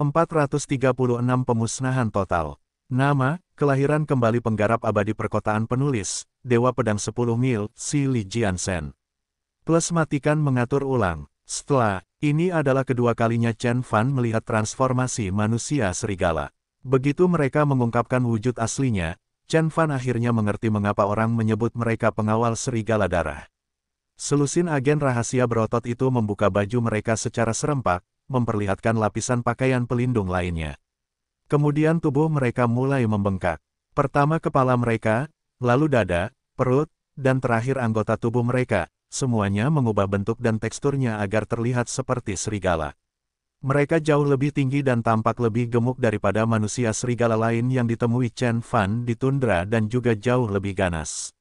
436 pemusnahan total. Nama, kelahiran kembali penggarap abadi perkotaan penulis, Dewa Pedang 10 Mil, Si Li Jiansen. Plus matikan mengatur ulang. Setelah, ini adalah kedua kalinya Chen Fan melihat transformasi manusia serigala. Begitu mereka mengungkapkan wujud aslinya, Chen Fan akhirnya mengerti mengapa orang menyebut mereka pengawal serigala darah. Selusin agen rahasia berotot itu membuka baju mereka secara serempak, memperlihatkan lapisan pakaian pelindung lainnya. Kemudian tubuh mereka mulai membengkak. Pertama kepala mereka, lalu dada, perut, dan terakhir anggota tubuh mereka, semuanya mengubah bentuk dan teksturnya agar terlihat seperti serigala. Mereka jauh lebih tinggi dan tampak lebih gemuk daripada manusia serigala lain yang ditemui Chen Fan di tundra dan juga jauh lebih ganas.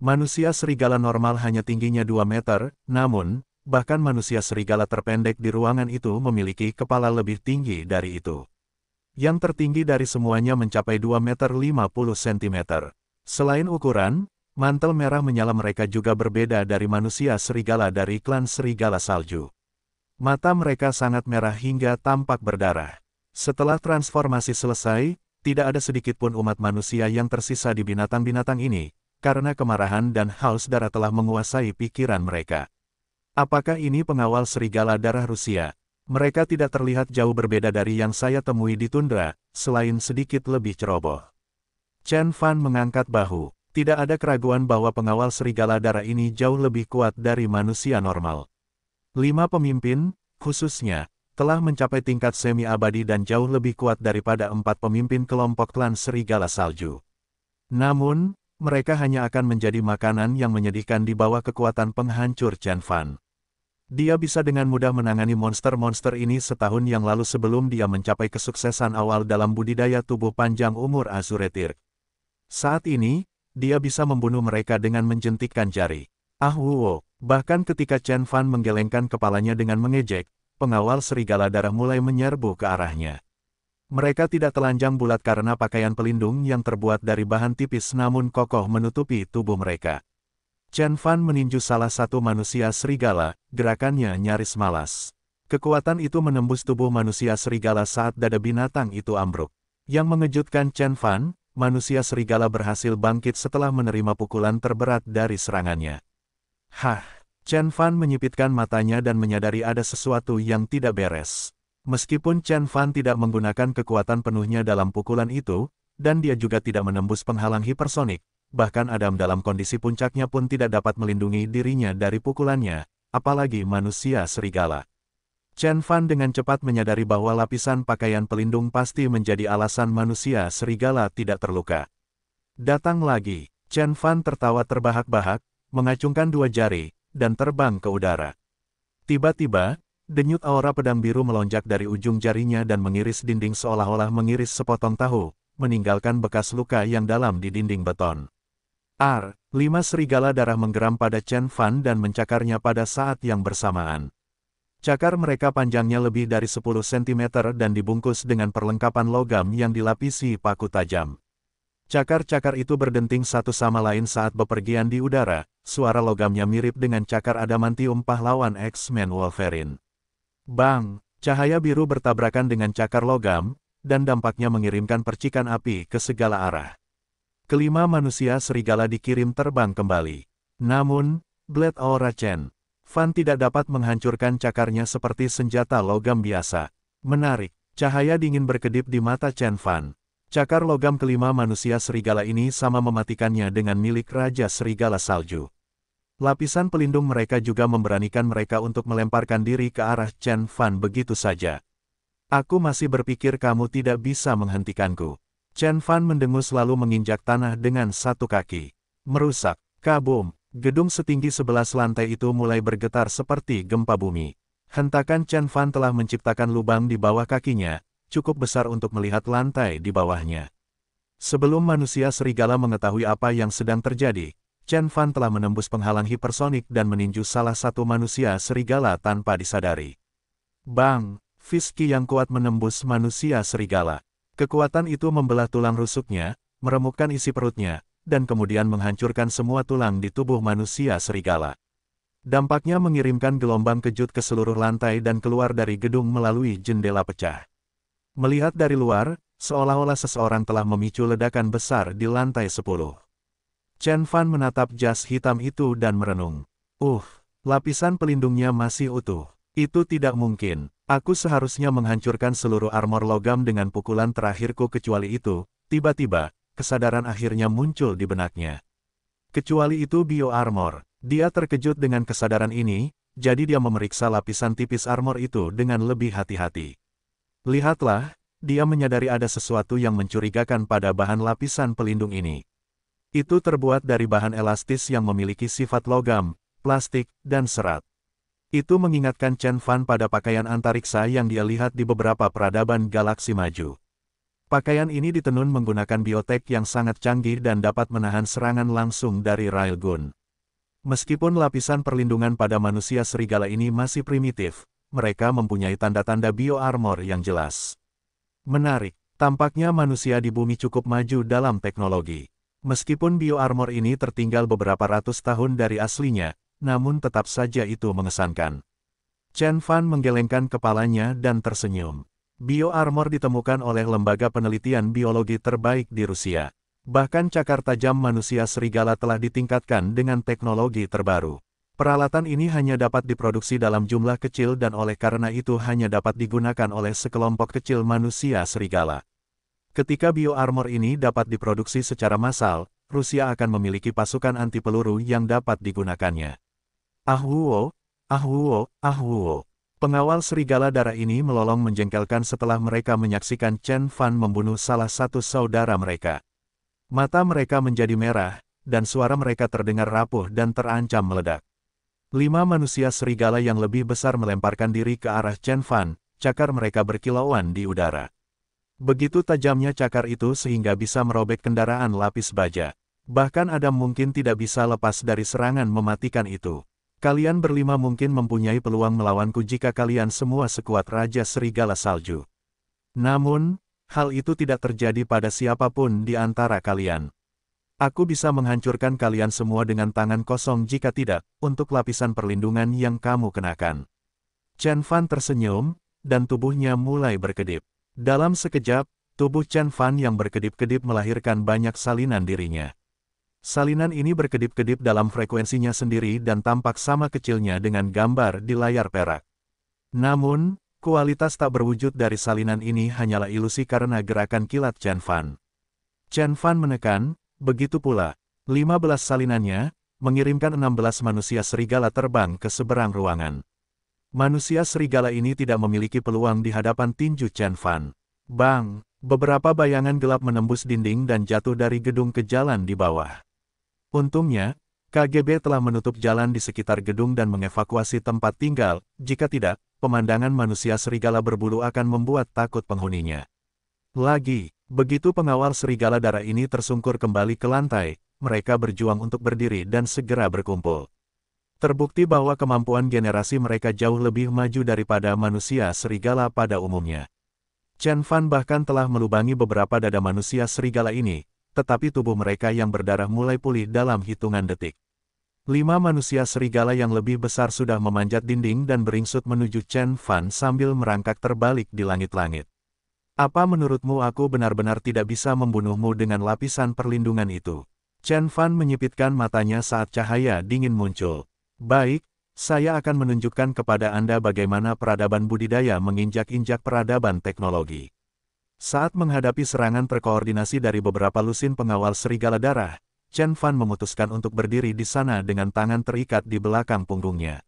Manusia serigala normal hanya tingginya 2 meter, namun, bahkan manusia serigala terpendek di ruangan itu memiliki kepala lebih tinggi dari itu. Yang tertinggi dari semuanya mencapai 2 meter 50 cm. Selain ukuran, mantel merah menyala mereka juga berbeda dari manusia serigala dari klan serigala salju. Mata mereka sangat merah hingga tampak berdarah. Setelah transformasi selesai, tidak ada sedikit pun umat manusia yang tersisa di binatang-binatang ini, karena kemarahan dan haus darah telah menguasai pikiran mereka. Apakah ini pengawal serigala darah Rusia? Mereka tidak terlihat jauh berbeda dari yang saya temui di tundra, selain sedikit lebih ceroboh. Chen Fan mengangkat bahu. Tidak ada keraguan bahwa pengawal serigala darah ini jauh lebih kuat dari manusia normal. Lima pemimpin, khususnya, telah mencapai tingkat semi-abadi dan jauh lebih kuat daripada empat pemimpin kelompok klan serigala salju. Namun, mereka hanya akan menjadi makanan yang menyedihkan di bawah kekuatan penghancur Chen Fan. Dia bisa dengan mudah menangani monster-monster ini setahun yang lalu sebelum dia mencapai kesuksesan awal dalam budidaya tubuh panjang umur Azuretir. Saat ini, dia bisa membunuh mereka dengan menjentikkan jari. Ah Wuo, bahkan ketika Chen Fan menggelengkan kepalanya dengan mengejek, pengawal serigala darah mulai menyerbu ke arahnya. Mereka tidak telanjang bulat karena pakaian pelindung yang terbuat dari bahan tipis namun kokoh menutupi tubuh mereka. Chen Fan meninju salah satu manusia serigala, gerakannya nyaris malas. Kekuatan itu menembus tubuh manusia serigala saat dada binatang itu ambruk. Yang mengejutkan Chen Fan, manusia serigala berhasil bangkit setelah menerima pukulan terberat dari serangannya. Hah! Chen Fan menyipitkan matanya dan menyadari ada sesuatu yang tidak beres. Meskipun Chen Fan tidak menggunakan kekuatan penuhnya dalam pukulan itu, dan dia juga tidak menembus penghalang hipersonik, bahkan Adam dalam kondisi puncaknya pun tidak dapat melindungi dirinya dari pukulannya, apalagi manusia serigala. Chen Fan dengan cepat menyadari bahwa lapisan pakaian pelindung pasti menjadi alasan manusia serigala tidak terluka. Datang lagi, Chen Fan tertawa terbahak-bahak, mengacungkan dua jari, dan terbang ke udara. Tiba-tiba, denyut aura pedang biru melonjak dari ujung jarinya dan mengiris dinding seolah-olah mengiris sepotong tahu, meninggalkan bekas luka yang dalam di dinding beton. R. Lima serigala darah menggeram pada Chen Fan dan mencakarnya pada saat yang bersamaan. Cakar mereka panjangnya lebih dari 10 cm dan dibungkus dengan perlengkapan logam yang dilapisi paku tajam. Cakar-cakar itu berdenting satu sama lain saat bepergian di udara, suara logamnya mirip dengan cakar adamantium pahlawan X-Men Wolverine. Bang! Cahaya biru bertabrakan dengan cakar logam, dan dampaknya mengirimkan percikan api ke segala arah. Kelima manusia serigala dikirim terbang kembali. Namun, Blade Aura Chen, Fan tidak dapat menghancurkan cakarnya seperti senjata logam biasa. Menarik, cahaya dingin berkedip di mata Chen Fan. Cakar logam kelima manusia serigala ini sama mematikannya dengan milik Raja Serigala Salju. Lapisan pelindung mereka juga memberanikan mereka untuk melemparkan diri ke arah Chen Fan begitu saja. Aku masih berpikir kamu tidak bisa menghentikanku. Chen Fan mendengus lalu menginjak tanah dengan satu kaki. Merusak, kabum, gedung setinggi sebelas lantai itu mulai bergetar seperti gempa bumi. Hentakan Chen Fan telah menciptakan lubang di bawah kakinya, cukup besar untuk melihat lantai di bawahnya. Sebelum manusia serigala mengetahui apa yang sedang terjadi, Chen Fan telah menembus penghalang hipersonik dan meninju salah satu manusia serigala tanpa disadari. Bang, Fiski yang kuat menembus manusia serigala. Kekuatan itu membelah tulang rusuknya, meremukkan isi perutnya, dan kemudian menghancurkan semua tulang di tubuh manusia serigala. Dampaknya mengirimkan gelombang kejut ke seluruh lantai dan keluar dari gedung melalui jendela pecah. Melihat dari luar, seolah-olah seseorang telah memicu ledakan besar di lantai 10. Chen Fan menatap jas hitam itu dan merenung. Uh, lapisan pelindungnya masih utuh. Itu tidak mungkin. Aku seharusnya menghancurkan seluruh armor logam dengan pukulan terakhirku kecuali itu, tiba-tiba, kesadaran akhirnya muncul di benaknya. Kecuali itu bio armor, dia terkejut dengan kesadaran ini, jadi dia memeriksa lapisan tipis armor itu dengan lebih hati-hati. Lihatlah, dia menyadari ada sesuatu yang mencurigakan pada bahan lapisan pelindung ini. Itu terbuat dari bahan elastis yang memiliki sifat logam, plastik, dan serat. Itu mengingatkan Chen Fan pada pakaian antariksa yang dia lihat di beberapa peradaban galaksi maju. Pakaian ini ditenun menggunakan biotek yang sangat canggih dan dapat menahan serangan langsung dari Railgun. Meskipun lapisan perlindungan pada manusia serigala ini masih primitif, mereka mempunyai tanda-tanda bio-armor yang jelas. Menarik, tampaknya manusia di bumi cukup maju dalam teknologi. Meskipun bio-armor ini tertinggal beberapa ratus tahun dari aslinya, namun tetap saja itu mengesankan. Chen Fan menggelengkan kepalanya dan tersenyum. Bio armor ditemukan oleh lembaga penelitian biologi terbaik di Rusia. Bahkan cakar tajam manusia serigala telah ditingkatkan dengan teknologi terbaru. Peralatan ini hanya dapat diproduksi dalam jumlah kecil dan oleh karena itu hanya dapat digunakan oleh sekelompok kecil manusia serigala. Ketika bio armor ini dapat diproduksi secara massal, Rusia akan memiliki pasukan anti peluru yang dapat digunakannya. Ahuo, ahuo, ahuo. Pengawal serigala darah ini melolong menjengkelkan setelah mereka menyaksikan Chen Fan membunuh salah satu saudara mereka. Mata mereka menjadi merah, dan suara mereka terdengar rapuh dan terancam meledak. Lima manusia serigala yang lebih besar melemparkan diri ke arah Chen Fan, cakar mereka berkilauan di udara. Begitu tajamnya cakar itu sehingga bisa merobek kendaraan lapis baja. Bahkan Adam mungkin tidak bisa lepas dari serangan mematikan itu. Kalian berlima mungkin mempunyai peluang melawanku jika kalian semua sekuat Raja Serigala Salju. Namun, hal itu tidak terjadi pada siapapun di antara kalian. Aku bisa menghancurkan kalian semua dengan tangan kosong jika tidak, untuk lapisan perlindungan yang kamu kenakan. Chen Fan tersenyum, dan tubuhnya mulai berkedip. Dalam sekejap, tubuh Chen Fan yang berkedip-kedip melahirkan banyak salinan dirinya. Salinan ini berkedip-kedip dalam frekuensinya sendiri dan tampak sama kecilnya dengan gambar di layar perak. Namun, kualitas tak berwujud dari salinan ini hanyalah ilusi karena gerakan kilat Chen Fan. Chen Fan menekan, begitu pula, 15 salinannya, mengirimkan 16 manusia serigala terbang ke seberang ruangan. Manusia serigala ini tidak memiliki peluang di hadapan tinju Chen Fan. Bang, beberapa bayangan gelap menembus dinding dan jatuh dari gedung ke jalan di bawah. Untungnya, KGB telah menutup jalan di sekitar gedung dan mengevakuasi tempat tinggal, jika tidak, pemandangan manusia serigala berbulu akan membuat takut penghuninya. Lagi, begitu pengawal serigala darah ini tersungkur kembali ke lantai, mereka berjuang untuk berdiri dan segera berkumpul. Terbukti bahwa kemampuan generasi mereka jauh lebih maju daripada manusia serigala pada umumnya. Chen Fan bahkan telah melubangi beberapa dada manusia serigala ini, tetapi tubuh mereka yang berdarah mulai pulih dalam hitungan detik. Lima manusia serigala yang lebih besar sudah memanjat dinding dan beringsut menuju Chen Fan sambil merangkak terbalik di langit-langit. Apa menurutmu aku benar-benar tidak bisa membunuhmu dengan lapisan perlindungan itu? Chen Fan menyipitkan matanya saat cahaya dingin muncul. Baik, saya akan menunjukkan kepada Anda bagaimana peradaban budidaya menginjak-injak peradaban teknologi. Saat menghadapi serangan terkoordinasi dari beberapa lusin pengawal serigala darah, Chen Fan memutuskan untuk berdiri di sana dengan tangan terikat di belakang punggungnya.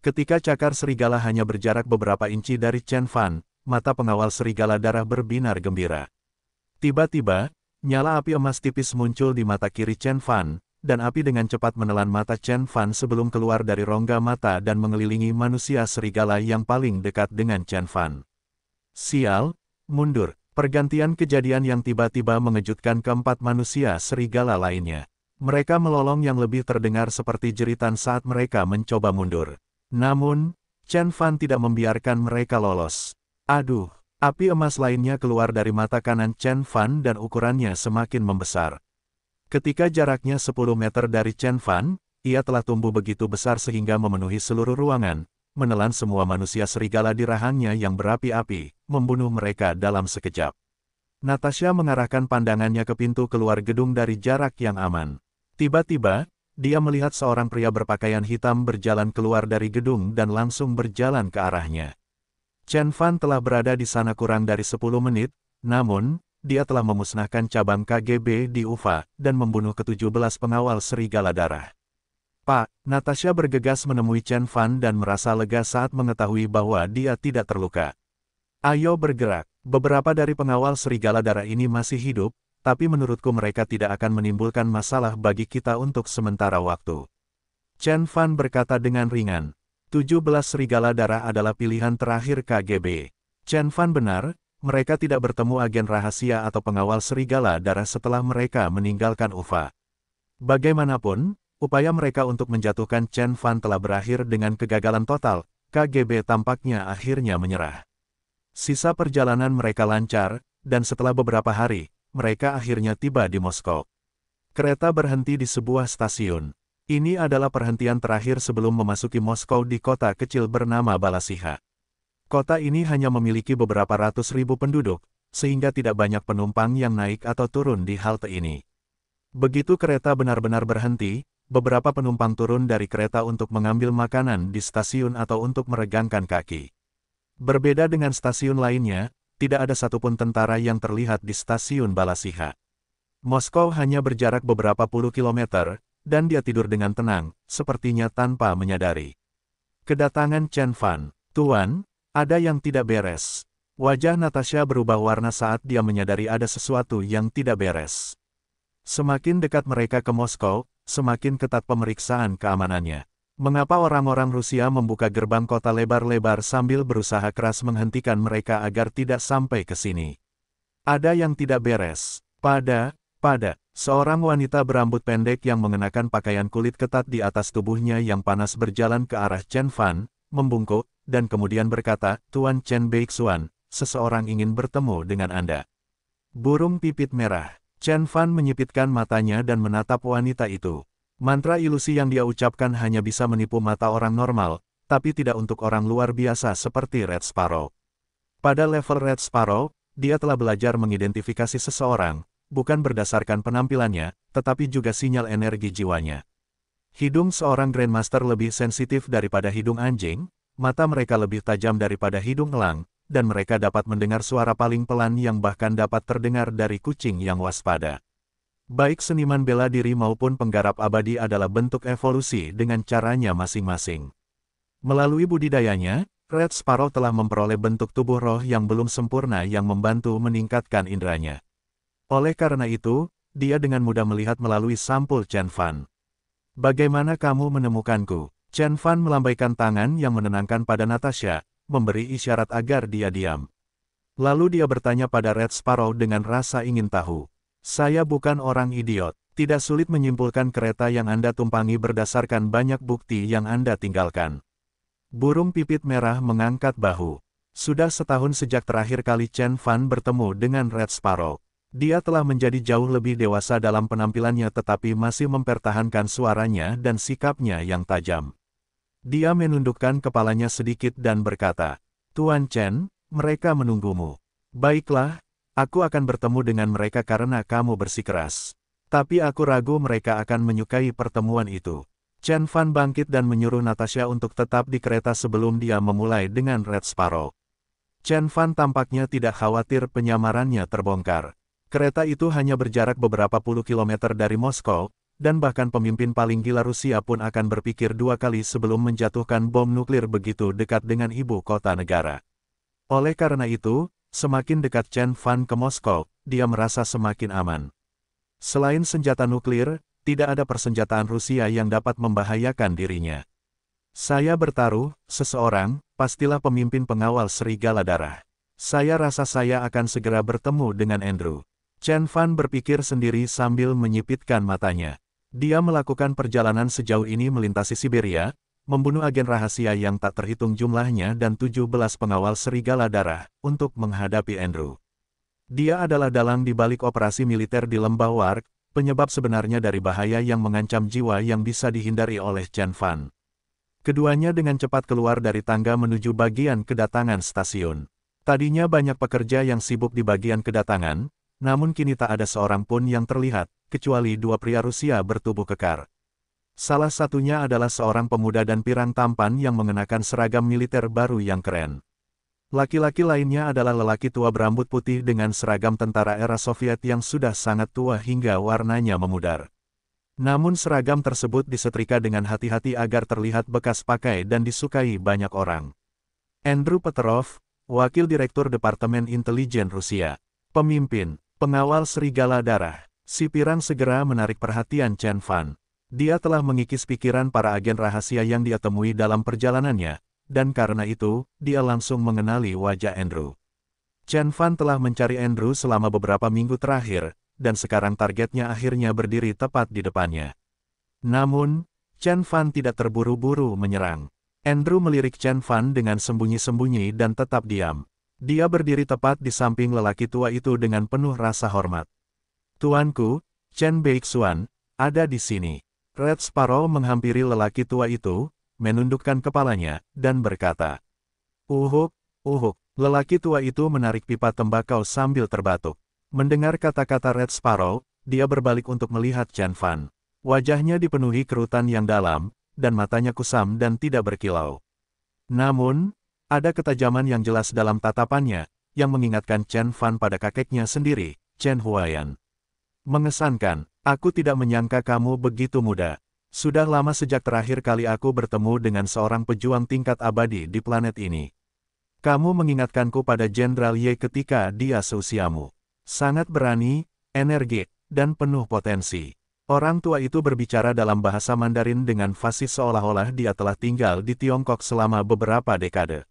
Ketika cakar serigala hanya berjarak beberapa inci dari Chen Fan, mata pengawal serigala darah berbinar gembira. Tiba-tiba, nyala api emas tipis muncul di mata kiri Chen Fan, dan api dengan cepat menelan mata Chen Fan sebelum keluar dari rongga mata dan mengelilingi manusia serigala yang paling dekat dengan Chen Fan. Sial, mundur. Pergantian kejadian yang tiba-tiba mengejutkan keempat manusia serigala lainnya. Mereka melolong yang lebih terdengar seperti jeritan saat mereka mencoba mundur. Namun, Chen Fan tidak membiarkan mereka lolos. Aduh, api emas lainnya keluar dari mata kanan Chen Fan dan ukurannya semakin membesar. Ketika jaraknya 10 meter dari Chen Fan, ia telah tumbuh begitu besar sehingga memenuhi seluruh ruangan, menelan semua manusia serigala di rahangnya yang berapi-api, membunuh mereka dalam sekejap. Natasha mengarahkan pandangannya ke pintu keluar gedung dari jarak yang aman. Tiba-tiba, dia melihat seorang pria berpakaian hitam berjalan keluar dari gedung dan langsung berjalan ke arahnya. Chen Fan telah berada di sana kurang dari 10 menit, namun, dia telah memusnahkan cabang KGB di Ufa dan membunuh ke-17 pengawal serigala darah. Pak, Natasha bergegas menemui Chen Fan dan merasa lega saat mengetahui bahwa dia tidak terluka. Ayo bergerak. Beberapa dari pengawal serigala darah ini masih hidup, tapi menurutku mereka tidak akan menimbulkan masalah bagi kita untuk sementara waktu. Chen Fan berkata dengan ringan, 17 serigala darah adalah pilihan terakhir KGB. Chen Fan benar, mereka tidak bertemu agen rahasia atau pengawal serigala darah setelah mereka meninggalkan UFA. Bagaimanapun, Upaya mereka untuk menjatuhkan Chen Fan telah berakhir dengan kegagalan total, KGB tampaknya akhirnya menyerah. Sisa perjalanan mereka lancar, dan setelah beberapa hari, mereka akhirnya tiba di Moskow. Kereta berhenti di sebuah stasiun. Ini adalah perhentian terakhir sebelum memasuki Moskow di kota kecil bernama Balasiha. Kota ini hanya memiliki beberapa ratus ribu penduduk, sehingga tidak banyak penumpang yang naik atau turun di halte ini. Begitu kereta benar-benar berhenti, beberapa penumpang turun dari kereta untuk mengambil makanan di stasiun atau untuk meregangkan kaki. Berbeda dengan stasiun lainnya, tidak ada satupun tentara yang terlihat di stasiun Balasiha. Moskow hanya berjarak beberapa puluh kilometer, dan dia tidur dengan tenang, sepertinya tanpa menyadari. Kedatangan Chen Fan, Tuan, ada yang tidak beres. Wajah Natasha berubah warna saat dia menyadari ada sesuatu yang tidak beres. Semakin dekat mereka ke Moskow, semakin ketat pemeriksaan keamanannya. Mengapa orang-orang Rusia membuka gerbang kota lebar-lebar sambil berusaha keras menghentikan mereka agar tidak sampai ke sini? Ada yang tidak beres. Pada, pada, seorang wanita berambut pendek yang mengenakan pakaian kulit ketat di atas tubuhnya yang panas berjalan ke arah Chen Fan, membungkuk, dan kemudian berkata, Tuan Chen Beixuan, seseorang ingin bertemu dengan Anda. Burung pipit merah. Chen Fan menyipitkan matanya dan menatap wanita itu. Mantra ilusi yang dia ucapkan hanya bisa menipu mata orang normal, tapi tidak untuk orang luar biasa seperti Red Sparrow. Pada level Red Sparrow, dia telah belajar mengidentifikasi seseorang, bukan berdasarkan penampilannya, tetapi juga sinyal energi jiwanya. Hidung seorang Grandmaster lebih sensitif daripada hidung anjing, mata mereka lebih tajam daripada hidung elang, dan mereka dapat mendengar suara paling pelan yang bahkan dapat terdengar dari kucing yang waspada. Baik seniman bela diri maupun penggarap abadi adalah bentuk evolusi dengan caranya masing-masing. Melalui budidayanya, Red Sparrow telah memperoleh bentuk tubuh roh yang belum sempurna yang membantu meningkatkan inderanya. Oleh karena itu, dia dengan mudah melihat melalui sampul Chen Fan. Bagaimana kamu menemukanku? Chen Fan melambaikan tangan yang menenangkan pada Natasha, memberi isyarat agar dia diam. Lalu dia bertanya pada Red Sparrow dengan rasa ingin tahu. Saya bukan orang idiot. Tidak sulit menyimpulkan kereta yang Anda tumpangi berdasarkan banyak bukti yang Anda tinggalkan. Burung pipit merah mengangkat bahu. Sudah setahun sejak terakhir kali Chen Fan bertemu dengan Red Sparrow. Dia telah menjadi jauh lebih dewasa dalam penampilannya tetapi masih mempertahankan suaranya dan sikapnya yang tajam. Dia menundukkan kepalanya sedikit dan berkata, Tuan Chen, mereka menunggumu. Baiklah, aku akan bertemu dengan mereka karena kamu bersikeras. Tapi aku ragu mereka akan menyukai pertemuan itu. Chen Fan bangkit dan menyuruh Natasha untuk tetap di kereta sebelum dia memulai dengan Red Sparrow. Chen Fan tampaknya tidak khawatir penyamarannya terbongkar. Kereta itu hanya berjarak beberapa puluh kilometer dari Moskow, dan bahkan pemimpin paling gila Rusia pun akan berpikir dua kali sebelum menjatuhkan bom nuklir begitu dekat dengan ibu kota negara. Oleh karena itu, semakin dekat Chen Fan ke Moskow, dia merasa semakin aman. Selain senjata nuklir, tidak ada persenjataan Rusia yang dapat membahayakan dirinya. Saya bertaruh, seseorang, pastilah pemimpin pengawal serigala darah. Saya rasa saya akan segera bertemu dengan Andrew. Chen Fan berpikir sendiri sambil menyipitkan matanya. Dia melakukan perjalanan sejauh ini melintasi Siberia, membunuh agen rahasia yang tak terhitung jumlahnya dan 17 pengawal serigala darah, untuk menghadapi Andrew. Dia adalah dalang di balik operasi militer di Lembah Wark, penyebab sebenarnya dari bahaya yang mengancam jiwa yang bisa dihindari oleh Chen Fan. Keduanya dengan cepat keluar dari tangga menuju bagian kedatangan stasiun. Tadinya banyak pekerja yang sibuk di bagian kedatangan, namun kini tak ada seorang pun yang terlihat, kecuali dua pria Rusia bertubuh kekar. Salah satunya adalah seorang pemuda dan pirang tampan yang mengenakan seragam militer baru yang keren. Laki-laki lainnya adalah lelaki tua berambut putih dengan seragam tentara era Soviet yang sudah sangat tua hingga warnanya memudar. Namun seragam tersebut disetrika dengan hati-hati agar terlihat bekas pakai dan disukai banyak orang. Andrew Petrov, Wakil Direktur Departemen Intelijen Rusia, Pemimpin, Pengawal Serigala Darah, Si Piran segera menarik perhatian Chen Fan. Dia telah mengikis pikiran para agen rahasia yang dia temui dalam perjalanannya, dan karena itu, dia langsung mengenali wajah Andrew. Chen Fan telah mencari Andrew selama beberapa minggu terakhir, dan sekarang targetnya akhirnya berdiri tepat di depannya. Namun, Chen Fan tidak terburu-buru menyerang. Andrew melirik Chen Fan dengan sembunyi-sembunyi dan tetap diam. Dia berdiri tepat di samping lelaki tua itu dengan penuh rasa hormat. Tuanku, Chen Beixuan, ada di sini. Red Sparrow menghampiri lelaki tua itu, menundukkan kepalanya, dan berkata, Uhuk, uhuk, lelaki tua itu menarik pipa tembakau sambil terbatuk. Mendengar kata-kata Red Sparrow, dia berbalik untuk melihat Chen Fan. Wajahnya dipenuhi kerutan yang dalam, dan matanya kusam dan tidak berkilau. Namun, ada ketajaman yang jelas dalam tatapannya, yang mengingatkan Chen Fan pada kakeknya sendiri, Chen Huayan. Mengesankan, aku tidak menyangka kamu begitu muda. Sudah lama sejak terakhir kali aku bertemu dengan seorang pejuang tingkat abadi di planet ini. Kamu mengingatkanku pada Jenderal Ye ketika dia seusiamu. Sangat berani, energik, dan penuh potensi. Orang tua itu berbicara dalam bahasa Mandarin dengan fasih seolah-olah dia telah tinggal di Tiongkok selama beberapa dekade.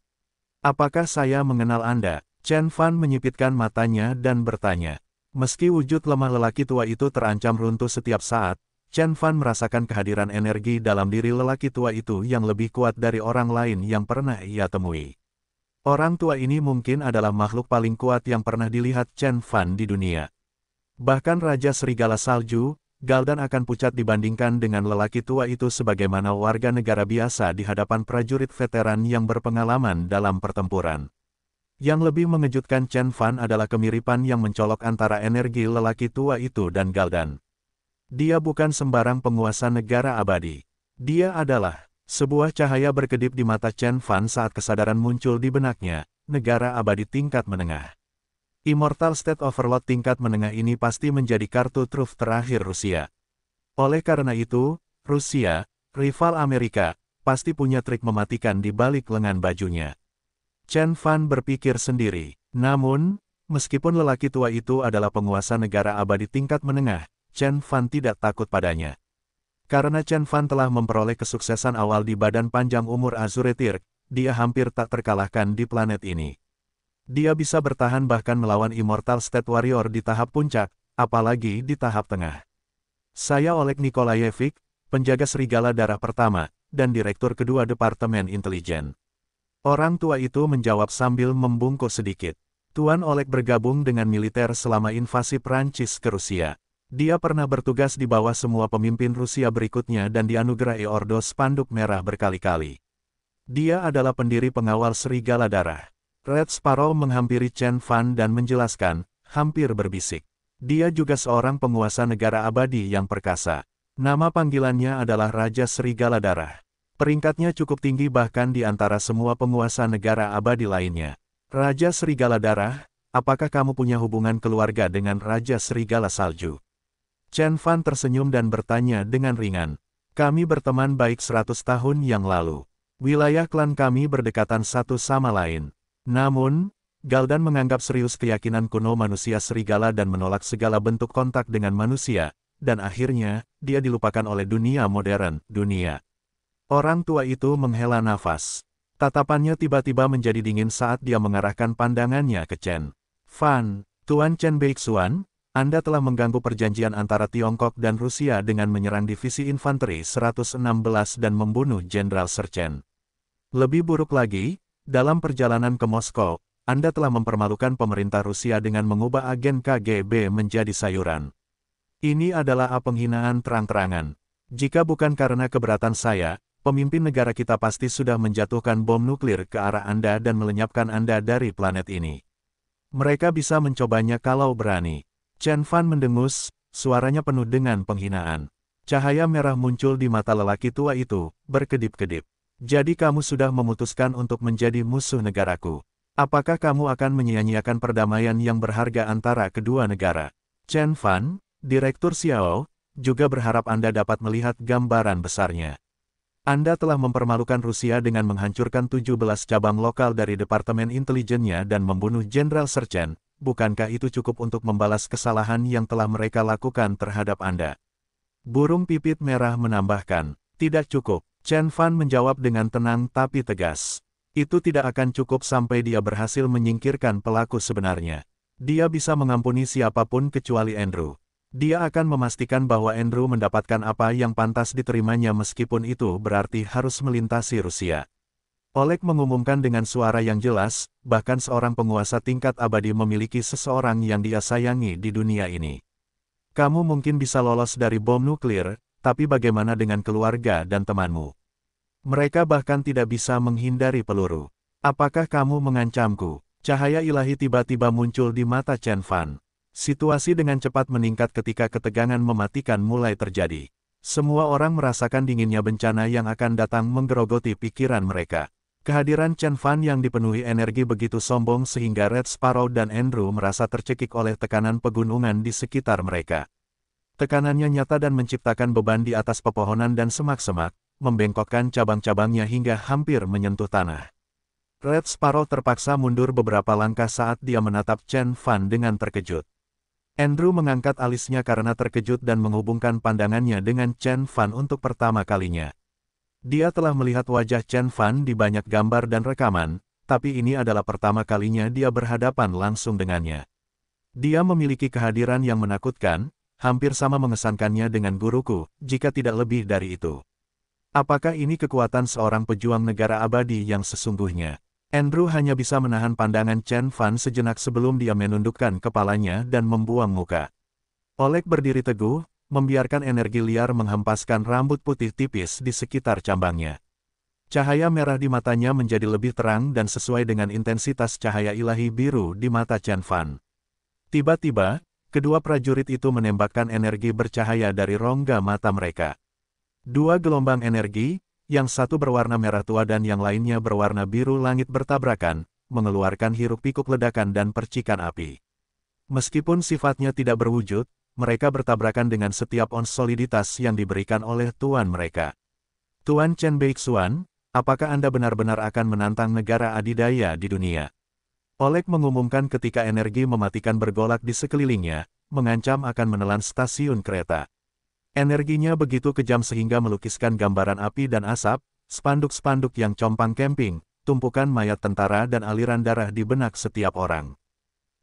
Apakah saya mengenal Anda? Chen Fan menyipitkan matanya dan bertanya. Meski wujud lemah lelaki tua itu terancam runtuh setiap saat, Chen Fan merasakan kehadiran energi dalam diri lelaki tua itu yang lebih kuat dari orang lain yang pernah ia temui. Orang tua ini mungkin adalah makhluk paling kuat yang pernah dilihat Chen Fan di dunia. Bahkan Raja Serigala Salju, Galdan akan pucat dibandingkan dengan lelaki tua itu sebagaimana warga negara biasa di hadapan prajurit veteran yang berpengalaman dalam pertempuran. Yang lebih mengejutkan Chen Fan adalah kemiripan yang mencolok antara energi lelaki tua itu dan Galdan. Dia bukan sembarang penguasa negara abadi. Dia adalah sebuah cahaya berkedip di mata Chen Fan saat kesadaran muncul di benaknya, negara abadi tingkat menengah. Immortal State Overload tingkat menengah ini pasti menjadi kartu truf terakhir Rusia. Oleh karena itu, Rusia, rival Amerika, pasti punya trik mematikan di balik lengan bajunya. Chen Fan berpikir sendiri. Namun, meskipun lelaki tua itu adalah penguasa negara abadi tingkat menengah, Chen Fan tidak takut padanya. Karena Chen Fan telah memperoleh kesuksesan awal di badan panjang umur Azure Tirk, dia hampir tak terkalahkan di planet ini. Dia bisa bertahan bahkan melawan Immortal State Warrior di tahap puncak, apalagi di tahap tengah. Saya Oleg Nikolayevich, penjaga serigala darah pertama, dan direktur kedua Departemen Intelijen. Orang tua itu menjawab sambil membungkuk sedikit. Tuan Oleg bergabung dengan militer selama invasi Prancis ke Rusia. Dia pernah bertugas di bawah semua pemimpin Rusia berikutnya dan dianugerahi Ordo Spanduk Merah berkali-kali. Dia adalah pendiri pengawal Serigala Darah. Red Sparrow menghampiri Chen Fan dan menjelaskan, hampir berbisik. Dia juga seorang penguasa negara abadi yang perkasa. Nama panggilannya adalah Raja Serigala Darah. Peringkatnya cukup tinggi bahkan di antara semua penguasa negara abadi lainnya. Raja Serigala Darah, apakah kamu punya hubungan keluarga dengan Raja Serigala Salju? Chen Fan tersenyum dan bertanya dengan ringan. Kami berteman baik seratus tahun yang lalu. Wilayah klan kami berdekatan satu sama lain. Namun, Galdan menganggap serius keyakinan kuno manusia serigala dan menolak segala bentuk kontak dengan manusia, dan akhirnya, dia dilupakan oleh dunia modern, dunia Orang tua itu menghela nafas. Tatapannya tiba-tiba menjadi dingin saat dia mengarahkan pandangannya ke Chen. Fan, Tuan Chen Beixuan, Anda telah mengganggu perjanjian antara Tiongkok dan Rusia dengan menyerang divisi infanteri 116 dan membunuh Jenderal Sir Chen. Lebih buruk lagi, dalam perjalanan ke Moskow, Anda telah mempermalukan pemerintah Rusia dengan mengubah agen KGB menjadi sayuran. Ini adalah penghinaan terang-terangan. Jika bukan karena keberatan saya, pemimpin negara kita pasti sudah menjatuhkan bom nuklir ke arah Anda dan melenyapkan Anda dari planet ini. Mereka bisa mencobanya kalau berani. Chen Fan mendengus, suaranya penuh dengan penghinaan. Cahaya merah muncul di mata lelaki tua itu, berkedip-kedip. Jadi kamu sudah memutuskan untuk menjadi musuh negaraku. Apakah kamu akan menyia-nyiakan perdamaian yang berharga antara kedua negara? Chen Fan, Direktur Xiao, juga berharap Anda dapat melihat gambaran besarnya. Anda telah mempermalukan Rusia dengan menghancurkan 17 cabang lokal dari Departemen Intelijennya dan membunuh Jenderal Serchen, bukankah itu cukup untuk membalas kesalahan yang telah mereka lakukan terhadap Anda? Burung pipit merah menambahkan, tidak cukup. Chen Fan menjawab dengan tenang tapi tegas. Itu tidak akan cukup sampai dia berhasil menyingkirkan pelaku sebenarnya. Dia bisa mengampuni siapapun kecuali Andrew. Dia akan memastikan bahwa Andrew mendapatkan apa yang pantas diterimanya meskipun itu berarti harus melintasi Rusia. Oleg mengumumkan dengan suara yang jelas, bahkan seorang penguasa tingkat abadi memiliki seseorang yang dia sayangi di dunia ini. Kamu mungkin bisa lolos dari bom nuklir, tapi bagaimana dengan keluarga dan temanmu? Mereka bahkan tidak bisa menghindari peluru. Apakah kamu mengancamku? Cahaya ilahi tiba-tiba muncul di mata Chen Fan. Situasi dengan cepat meningkat ketika ketegangan mematikan mulai terjadi. Semua orang merasakan dinginnya bencana yang akan datang menggerogoti pikiran mereka. Kehadiran Chen Fan yang dipenuhi energi begitu sombong sehingga Red Sparrow dan Andrew merasa tercekik oleh tekanan pegunungan di sekitar mereka. Tekanannya nyata dan menciptakan beban di atas pepohonan dan semak-semak, membengkokkan cabang-cabangnya hingga hampir menyentuh tanah. Red Sparrow terpaksa mundur beberapa langkah saat dia menatap Chen Fan dengan terkejut. Andrew mengangkat alisnya karena terkejut dan menghubungkan pandangannya dengan Chen Fan untuk pertama kalinya. Dia telah melihat wajah Chen Fan di banyak gambar dan rekaman, tapi ini adalah pertama kalinya dia berhadapan langsung dengannya. Dia memiliki kehadiran yang menakutkan, hampir sama mengesankannya dengan guruku, jika tidak lebih dari itu. Apakah ini kekuatan seorang pejuang negara abadi yang sesungguhnya? Andrew hanya bisa menahan pandangan Chen Fan sejenak sebelum dia menundukkan kepalanya dan membuang muka. Oleg berdiri teguh, membiarkan energi liar menghempaskan rambut putih tipis di sekitar cambangnya. Cahaya merah di matanya menjadi lebih terang dan sesuai dengan intensitas cahaya ilahi biru di mata Chen Fan. Tiba-tiba, kedua prajurit itu menembakkan energi bercahaya dari rongga mata mereka. Dua gelombang energi, yang satu berwarna merah tua dan yang lainnya berwarna biru langit bertabrakan, mengeluarkan hiruk-pikuk ledakan dan percikan api. Meskipun sifatnya tidak berwujud, mereka bertabrakan dengan setiap ons soliditas yang diberikan oleh tuan mereka. Tuan Chen Beixuan, apakah Anda benar-benar akan menantang negara adidaya di dunia? Oleg mengumumkan ketika energi mematikan bergolak di sekelilingnya, mengancam akan menelan stasiun kereta. Energinya begitu kejam sehingga melukiskan gambaran api dan asap, spanduk-spanduk yang compang camping, tumpukan mayat tentara dan aliran darah di benak setiap orang.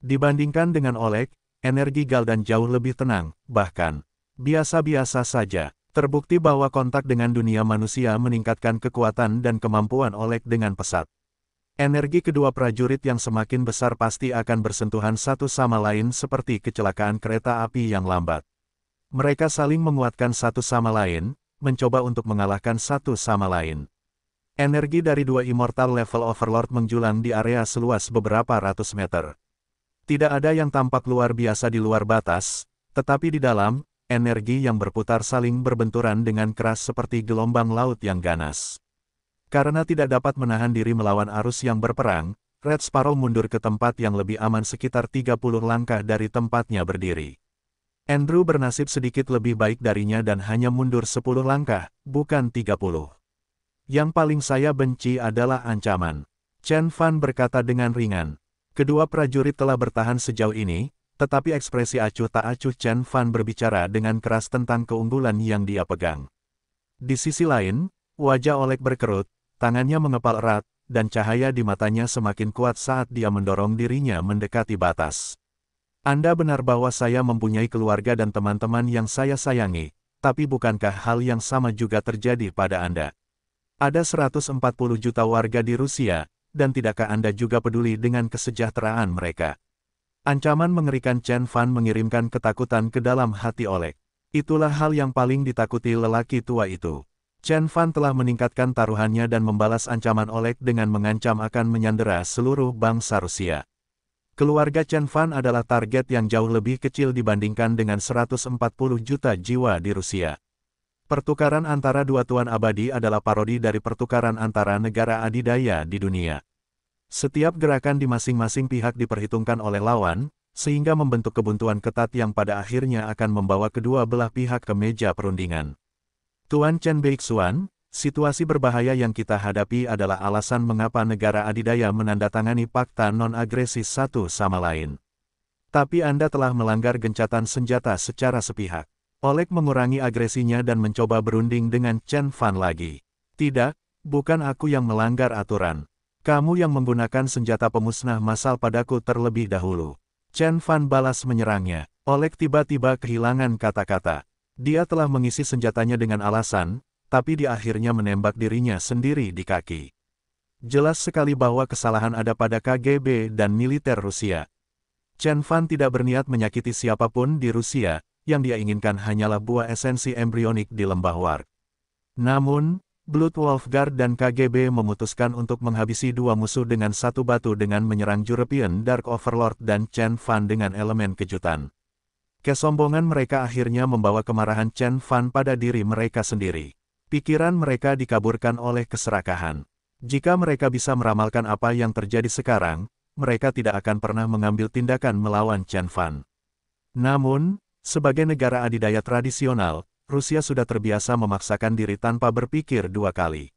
Dibandingkan dengan Oleg, energi Galdan jauh lebih tenang, bahkan biasa-biasa saja. Terbukti bahwa kontak dengan dunia manusia meningkatkan kekuatan dan kemampuan Oleg dengan pesat. Energi kedua prajurit yang semakin besar pasti akan bersentuhan satu sama lain seperti kecelakaan kereta api yang lambat. Mereka saling menguatkan satu sama lain, mencoba untuk mengalahkan satu sama lain. Energi dari dua Immortal Level Overlord menjulang di area seluas beberapa ratus meter. Tidak ada yang tampak luar biasa di luar batas, tetapi di dalam, energi yang berputar saling berbenturan dengan keras seperti gelombang laut yang ganas. Karena tidak dapat menahan diri melawan arus yang berperang, Red Sparrow mundur ke tempat yang lebih aman sekitar 30 langkah dari tempatnya berdiri. Andrew bernasib sedikit lebih baik darinya dan hanya mundur 10 langkah, bukan 30. Yang paling saya benci adalah ancaman. Chen Fan berkata dengan ringan. Kedua prajurit telah bertahan sejauh ini, tetapi ekspresi acuh tak acuh Chen Fan berbicara dengan keras tentang keunggulan yang dia pegang. Di sisi lain, wajah Oleg berkerut, tangannya mengepal erat, dan cahaya di matanya semakin kuat saat dia mendorong dirinya mendekati batas. Anda benar bahwa saya mempunyai keluarga dan teman-teman yang saya sayangi, tapi bukankah hal yang sama juga terjadi pada Anda? Ada 140 juta warga di Rusia, dan tidakkah Anda juga peduli dengan kesejahteraan mereka? Ancaman mengerikan Chen Fan mengirimkan ketakutan ke dalam hati Oleg. Itulah hal yang paling ditakuti lelaki tua itu. Chen Fan telah meningkatkan taruhannya dan membalas ancaman Oleg dengan mengancam akan menyandera seluruh bangsa Rusia. Keluarga Chen Fan adalah target yang jauh lebih kecil dibandingkan dengan 140 juta jiwa di Rusia. Pertukaran antara dua tuan abadi adalah parodi dari pertukaran antara negara adidaya di dunia. Setiap gerakan di masing-masing pihak diperhitungkan oleh lawan, sehingga membentuk kebuntuan ketat yang pada akhirnya akan membawa kedua belah pihak ke meja perundingan. Tuan Chen Beixuan, Situasi berbahaya yang kita hadapi adalah alasan mengapa negara adidaya menandatangani fakta non-agresi satu sama lain. Tapi Anda telah melanggar gencatan senjata secara sepihak. Oleg mengurangi agresinya dan mencoba berunding dengan Chen Fan lagi. Tidak, bukan aku yang melanggar aturan. Kamu yang menggunakan senjata pemusnah massal padaku terlebih dahulu. Chen Fan balas menyerangnya. Oleg tiba-tiba kehilangan kata-kata. Dia telah mengisi senjatanya dengan alasan, tapi dia akhirnya menembak dirinya sendiri di kaki. Jelas sekali bahwa kesalahan ada pada KGB dan militer Rusia. Chen Fan tidak berniat menyakiti siapapun di Rusia, yang dia inginkan hanyalah buah esensi embrionik di lembah war. Namun, Blood Wolf Guard dan KGB memutuskan untuk menghabisi dua musuh dengan satu batu dengan menyerang European Dark Overlord dan Chen Fan dengan elemen kejutan. Kesombongan mereka akhirnya membawa kemarahan Chen Fan pada diri mereka sendiri. Pikiran mereka dikaburkan oleh keserakahan. Jika mereka bisa meramalkan apa yang terjadi sekarang, mereka tidak akan pernah mengambil tindakan melawan Chen Fan. Namun, sebagai negara adidaya tradisional, Rusia sudah terbiasa memaksakan diri tanpa berpikir dua kali.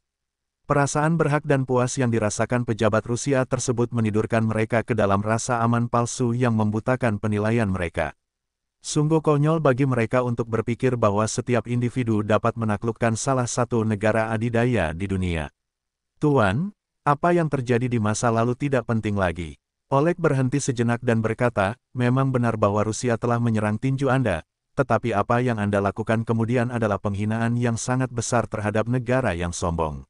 Perasaan berhak dan puas yang dirasakan pejabat Rusia tersebut menidurkan mereka ke dalam rasa aman palsu yang membutakan penilaian mereka. Sungguh konyol bagi mereka untuk berpikir bahwa setiap individu dapat menaklukkan salah satu negara adidaya di dunia. Tuan, apa yang terjadi di masa lalu tidak penting lagi. Oleg berhenti sejenak dan berkata, memang benar bahwa Rusia telah menyerang tinju Anda, tetapi apa yang Anda lakukan kemudian adalah penghinaan yang sangat besar terhadap negara yang sombong.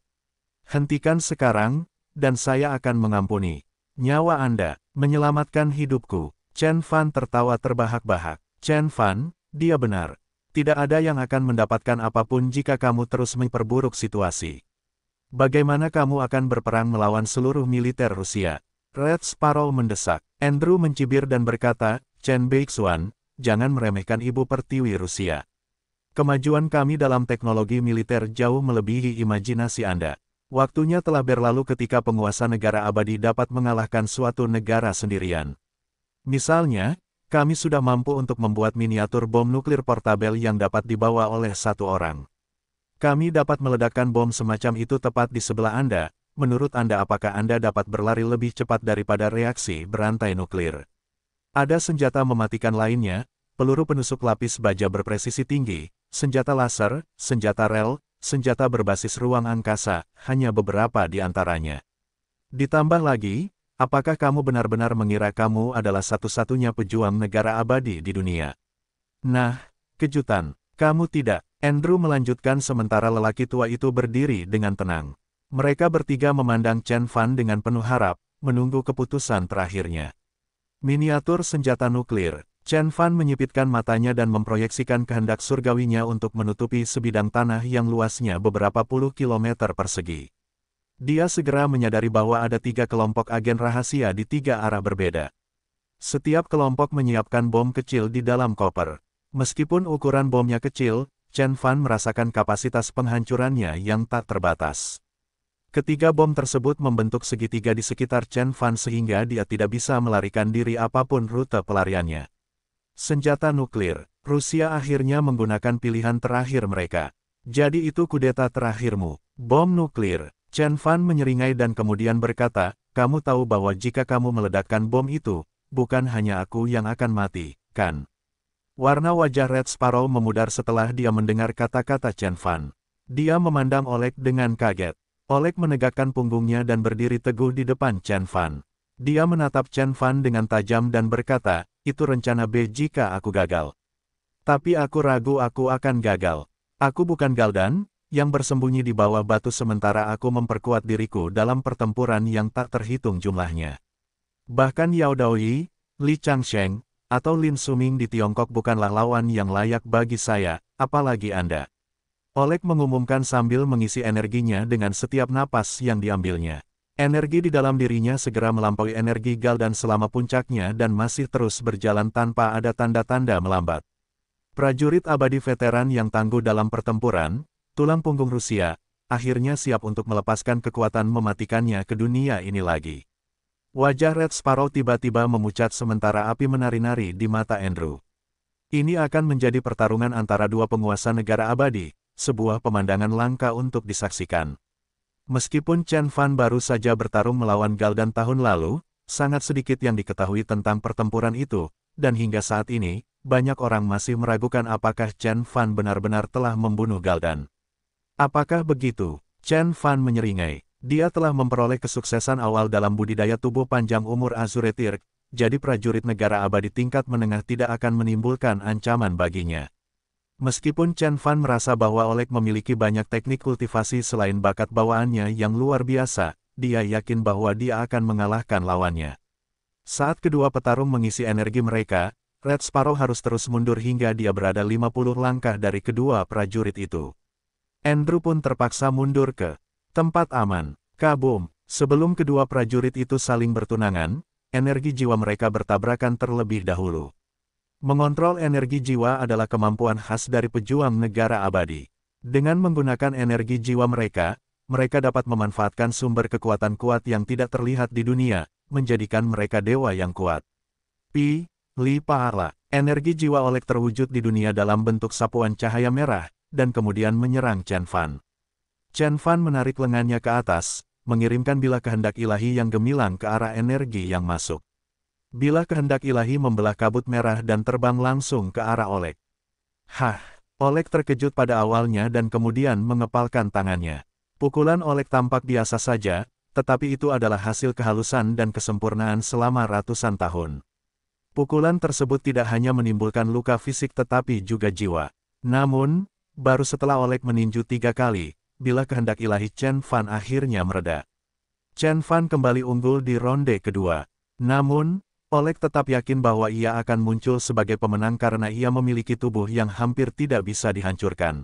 Hentikan sekarang, dan saya akan mengampuni nyawa Anda, menyelamatkan hidupku. Chen Fan tertawa terbahak-bahak. Chen Fan, dia benar. Tidak ada yang akan mendapatkan apapun jika kamu terus memperburuk situasi. Bagaimana kamu akan berperang melawan seluruh militer Rusia? Red Sparrow mendesak. Andrew mencibir dan berkata, Chen Beixuan, jangan meremehkan ibu pertiwi Rusia. Kemajuan kami dalam teknologi militer jauh melebihi imajinasi Anda. Waktunya telah berlalu ketika penguasa negara abadi dapat mengalahkan suatu negara sendirian. Misalnya, kami sudah mampu untuk membuat miniatur bom nuklir portabel yang dapat dibawa oleh satu orang. Kami dapat meledakkan bom semacam itu tepat di sebelah Anda, menurut Anda apakah Anda dapat berlari lebih cepat daripada reaksi berantai nuklir? Ada senjata mematikan lainnya, peluru penusuk lapis baja berpresisi tinggi, senjata laser, senjata rel, senjata berbasis ruang angkasa, hanya beberapa di antaranya. Ditambah lagi, Apakah kamu benar-benar mengira kamu adalah satu-satunya pejuang negara abadi di dunia? Nah, kejutan, kamu tidak. Andrew melanjutkan sementara lelaki tua itu berdiri dengan tenang. Mereka bertiga memandang Chen Fan dengan penuh harap, menunggu keputusan terakhirnya. Miniatur senjata nuklir, Chen Fan menyipitkan matanya dan memproyeksikan kehendak surgawinya untuk menutupi sebidang tanah yang luasnya beberapa puluh kilometer persegi. Dia segera menyadari bahwa ada tiga kelompok agen rahasia di tiga arah berbeda. Setiap kelompok menyiapkan bom kecil di dalam koper. Meskipun ukuran bomnya kecil, Chen Fan merasakan kapasitas penghancurannya yang tak terbatas. Ketiga bom tersebut membentuk segitiga di sekitar Chen Fan sehingga dia tidak bisa melarikan diri apapun rute pelariannya. Senjata nuklir, Rusia akhirnya menggunakan pilihan terakhir mereka. Jadi itu kudeta terakhirmu, bom nuklir. Chen Fan menyeringai dan kemudian berkata, kamu tahu bahwa jika kamu meledakkan bom itu, bukan hanya aku yang akan mati, kan? Warna wajah Red Sparrow memudar setelah dia mendengar kata-kata Chen Fan. Dia memandang Oleg dengan kaget. Oleg menegakkan punggungnya dan berdiri teguh di depan Chen Fan. Dia menatap Chen Fan dengan tajam dan berkata, itu rencana B jika aku gagal. Tapi aku ragu aku akan gagal. Aku bukan Galdan, yang bersembunyi di bawah batu sementara aku memperkuat diriku dalam pertempuran yang tak terhitung jumlahnya. Bahkan Yao Daoyi, Li Changsheng, atau Lin Suming di Tiongkok bukanlah lawan yang layak bagi saya, apalagi Anda. Oleg mengumumkan sambil mengisi energinya dengan setiap napas yang diambilnya. Energi di dalam dirinya segera melampaui energi Gal dan selama puncaknya dan masih terus berjalan tanpa ada tanda-tanda melambat. Prajurit abadi veteran yang tangguh dalam pertempuran, Tulang punggung Rusia, akhirnya siap untuk melepaskan kekuatan mematikannya ke dunia ini lagi. Wajah Red Sparrow tiba-tiba memucat sementara api menari-nari di mata Andrew. Ini akan menjadi pertarungan antara dua penguasa negara abadi, sebuah pemandangan langka untuk disaksikan. Meskipun Chen Fan baru saja bertarung melawan Galdan tahun lalu, sangat sedikit yang diketahui tentang pertempuran itu, dan hingga saat ini, banyak orang masih meragukan apakah Chen Fan benar-benar telah membunuh Galdan. Apakah begitu? Chen Fan menyeringai. Dia telah memperoleh kesuksesan awal dalam budidaya tubuh panjang umur Azure Tirk, jadi prajurit negara abadi tingkat menengah tidak akan menimbulkan ancaman baginya. Meskipun Chen Fan merasa bahwa Oleg memiliki banyak teknik kultivasi selain bakat bawaannya yang luar biasa, dia yakin bahwa dia akan mengalahkan lawannya. Saat kedua petarung mengisi energi mereka, Red Sparrow harus terus mundur hingga dia berada 50 langkah dari kedua prajurit itu. Andrew pun terpaksa mundur ke tempat aman. Kabum, sebelum kedua prajurit itu saling bertunangan, energi jiwa mereka bertabrakan terlebih dahulu. Mengontrol energi jiwa adalah kemampuan khas dari pejuang negara abadi. Dengan menggunakan energi jiwa mereka, mereka dapat memanfaatkan sumber kekuatan kuat yang tidak terlihat di dunia, menjadikan mereka dewa yang kuat. Pi, Li Pahala, energi jiwa olek terwujud di dunia dalam bentuk sapuan cahaya merah, dan kemudian menyerang Chen Fan. Chen Fan menarik lengannya ke atas, mengirimkan bila kehendak ilahi yang gemilang ke arah energi yang masuk. Bila kehendak ilahi membelah kabut merah dan terbang langsung ke arah Oleg. Hah, Oleg terkejut pada awalnya dan kemudian mengepalkan tangannya. Pukulan Oleg tampak biasa saja, tetapi itu adalah hasil kehalusan dan kesempurnaan selama ratusan tahun. Pukulan tersebut tidak hanya menimbulkan luka fisik tetapi juga jiwa. Namun, Baru setelah Oleg meninju tiga kali, bila kehendak ilahi Chen Fan akhirnya mereda. Chen Fan kembali unggul di ronde kedua. Namun, Oleg tetap yakin bahwa ia akan muncul sebagai pemenang karena ia memiliki tubuh yang hampir tidak bisa dihancurkan.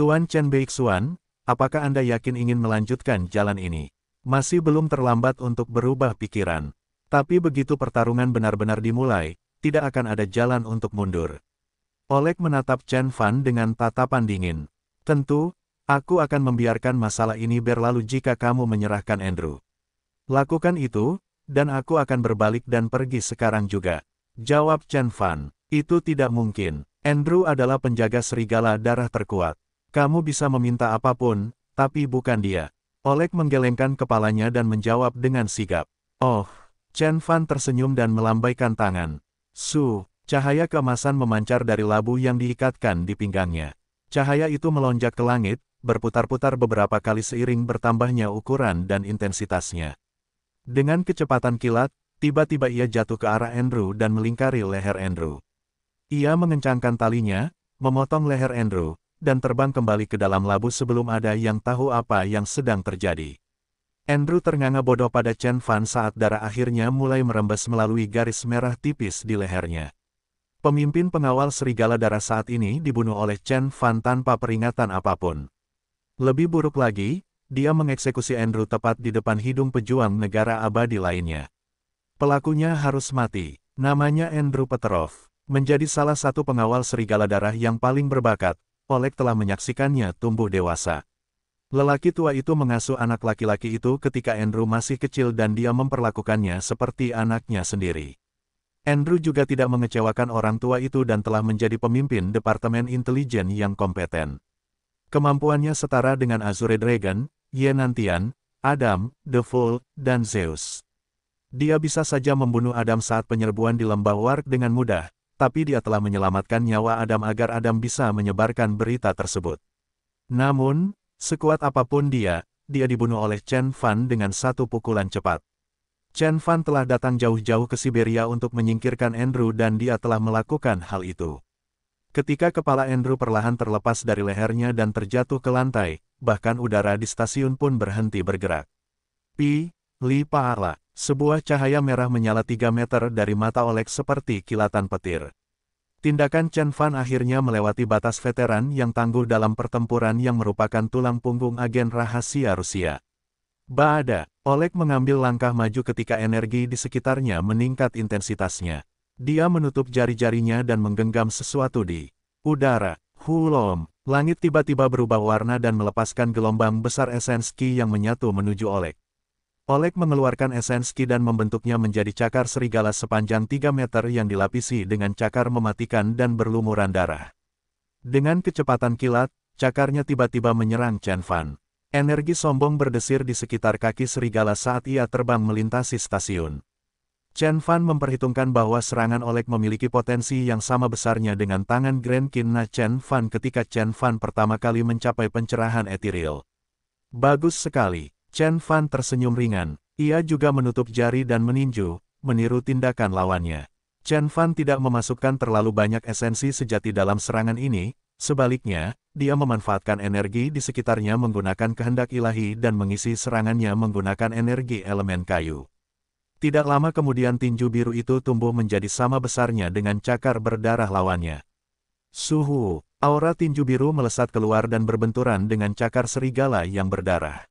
Tuan Chen Beixuan, apakah Anda yakin ingin melanjutkan jalan ini? Masih belum terlambat untuk berubah pikiran. Tapi begitu pertarungan benar-benar dimulai, tidak akan ada jalan untuk mundur. Oleg menatap Chen Fan dengan tatapan dingin. Tentu, aku akan membiarkan masalah ini berlalu jika kamu menyerahkan Andrew. Lakukan itu, dan aku akan berbalik dan pergi sekarang juga. Jawab Chen Fan, itu tidak mungkin. Andrew adalah penjaga serigala darah terkuat. Kamu bisa meminta apapun, tapi bukan dia. Oleg menggelengkan kepalanya dan menjawab dengan sigap. Oh, Chen Fan tersenyum dan melambaikan tangan. Su, Cahaya kemasan memancar dari labu yang diikatkan di pinggangnya. Cahaya itu melonjak ke langit, berputar-putar beberapa kali seiring bertambahnya ukuran dan intensitasnya. Dengan kecepatan kilat, tiba-tiba ia jatuh ke arah Andrew dan melingkari leher Andrew. Ia mengencangkan talinya, memotong leher Andrew, dan terbang kembali ke dalam labu sebelum ada yang tahu apa yang sedang terjadi. Andrew ternganga bodoh pada Chen Fan saat darah akhirnya mulai merembes melalui garis merah tipis di lehernya pemimpin pengawal serigala darah saat ini dibunuh oleh Chen Fan tanpa peringatan apapun. Lebih buruk lagi, dia mengeksekusi Andrew tepat di depan hidung pejuang negara abadi lainnya. Pelakunya harus mati. Namanya Andrew Petrov. Menjadi salah satu pengawal serigala darah yang paling berbakat, Oleg telah menyaksikannya tumbuh dewasa. Lelaki tua itu mengasuh anak laki-laki itu ketika Andrew masih kecil dan dia memperlakukannya seperti anaknya sendiri. Andrew juga tidak mengecewakan orang tua itu dan telah menjadi pemimpin Departemen Intelijen yang kompeten. Kemampuannya setara dengan Azure Dragon, Yenantian, Adam, The Fool, dan Zeus. Dia bisa saja membunuh Adam saat penyerbuan di lembah Wark dengan mudah, tapi dia telah menyelamatkan nyawa Adam agar Adam bisa menyebarkan berita tersebut. Namun, sekuat apapun dia, dia dibunuh oleh Chen Fan dengan satu pukulan cepat. Chen Fan telah datang jauh-jauh ke Siberia untuk menyingkirkan Andrew dan dia telah melakukan hal itu. Ketika kepala Andrew perlahan terlepas dari lehernya dan terjatuh ke lantai, bahkan udara di stasiun pun berhenti bergerak. Pi, Li Paala, sebuah cahaya merah menyala 3 meter dari mata Oleg seperti kilatan petir. Tindakan Chen Fan akhirnya melewati batas veteran yang tangguh dalam pertempuran yang merupakan tulang punggung agen rahasia Rusia. Baada, Oleg mengambil langkah maju ketika energi di sekitarnya meningkat intensitasnya. Dia menutup jari-jarinya dan menggenggam sesuatu di udara. Hulom, langit tiba-tiba berubah warna dan melepaskan gelombang besar esenski yang menyatu menuju Oleg. Oleg mengeluarkan esenski dan membentuknya menjadi cakar serigala sepanjang 3 meter yang dilapisi dengan cakar mematikan dan berlumuran darah. Dengan kecepatan kilat, cakarnya tiba-tiba menyerang Chen Fan. Energi sombong berdesir di sekitar kaki serigala saat ia terbang melintasi stasiun. Chen Fan memperhitungkan bahwa serangan Oleg memiliki potensi yang sama besarnya dengan tangan Grand Kinna Chen Fan ketika Chen Fan pertama kali mencapai pencerahan etiril. Bagus sekali, Chen Fan tersenyum ringan. Ia juga menutup jari dan meninju, meniru tindakan lawannya. Chen Fan tidak memasukkan terlalu banyak esensi sejati dalam serangan ini, Sebaliknya, dia memanfaatkan energi di sekitarnya menggunakan kehendak ilahi dan mengisi serangannya menggunakan energi elemen kayu. Tidak lama kemudian tinju biru itu tumbuh menjadi sama besarnya dengan cakar berdarah lawannya. Suhu, aura tinju biru melesat keluar dan berbenturan dengan cakar serigala yang berdarah.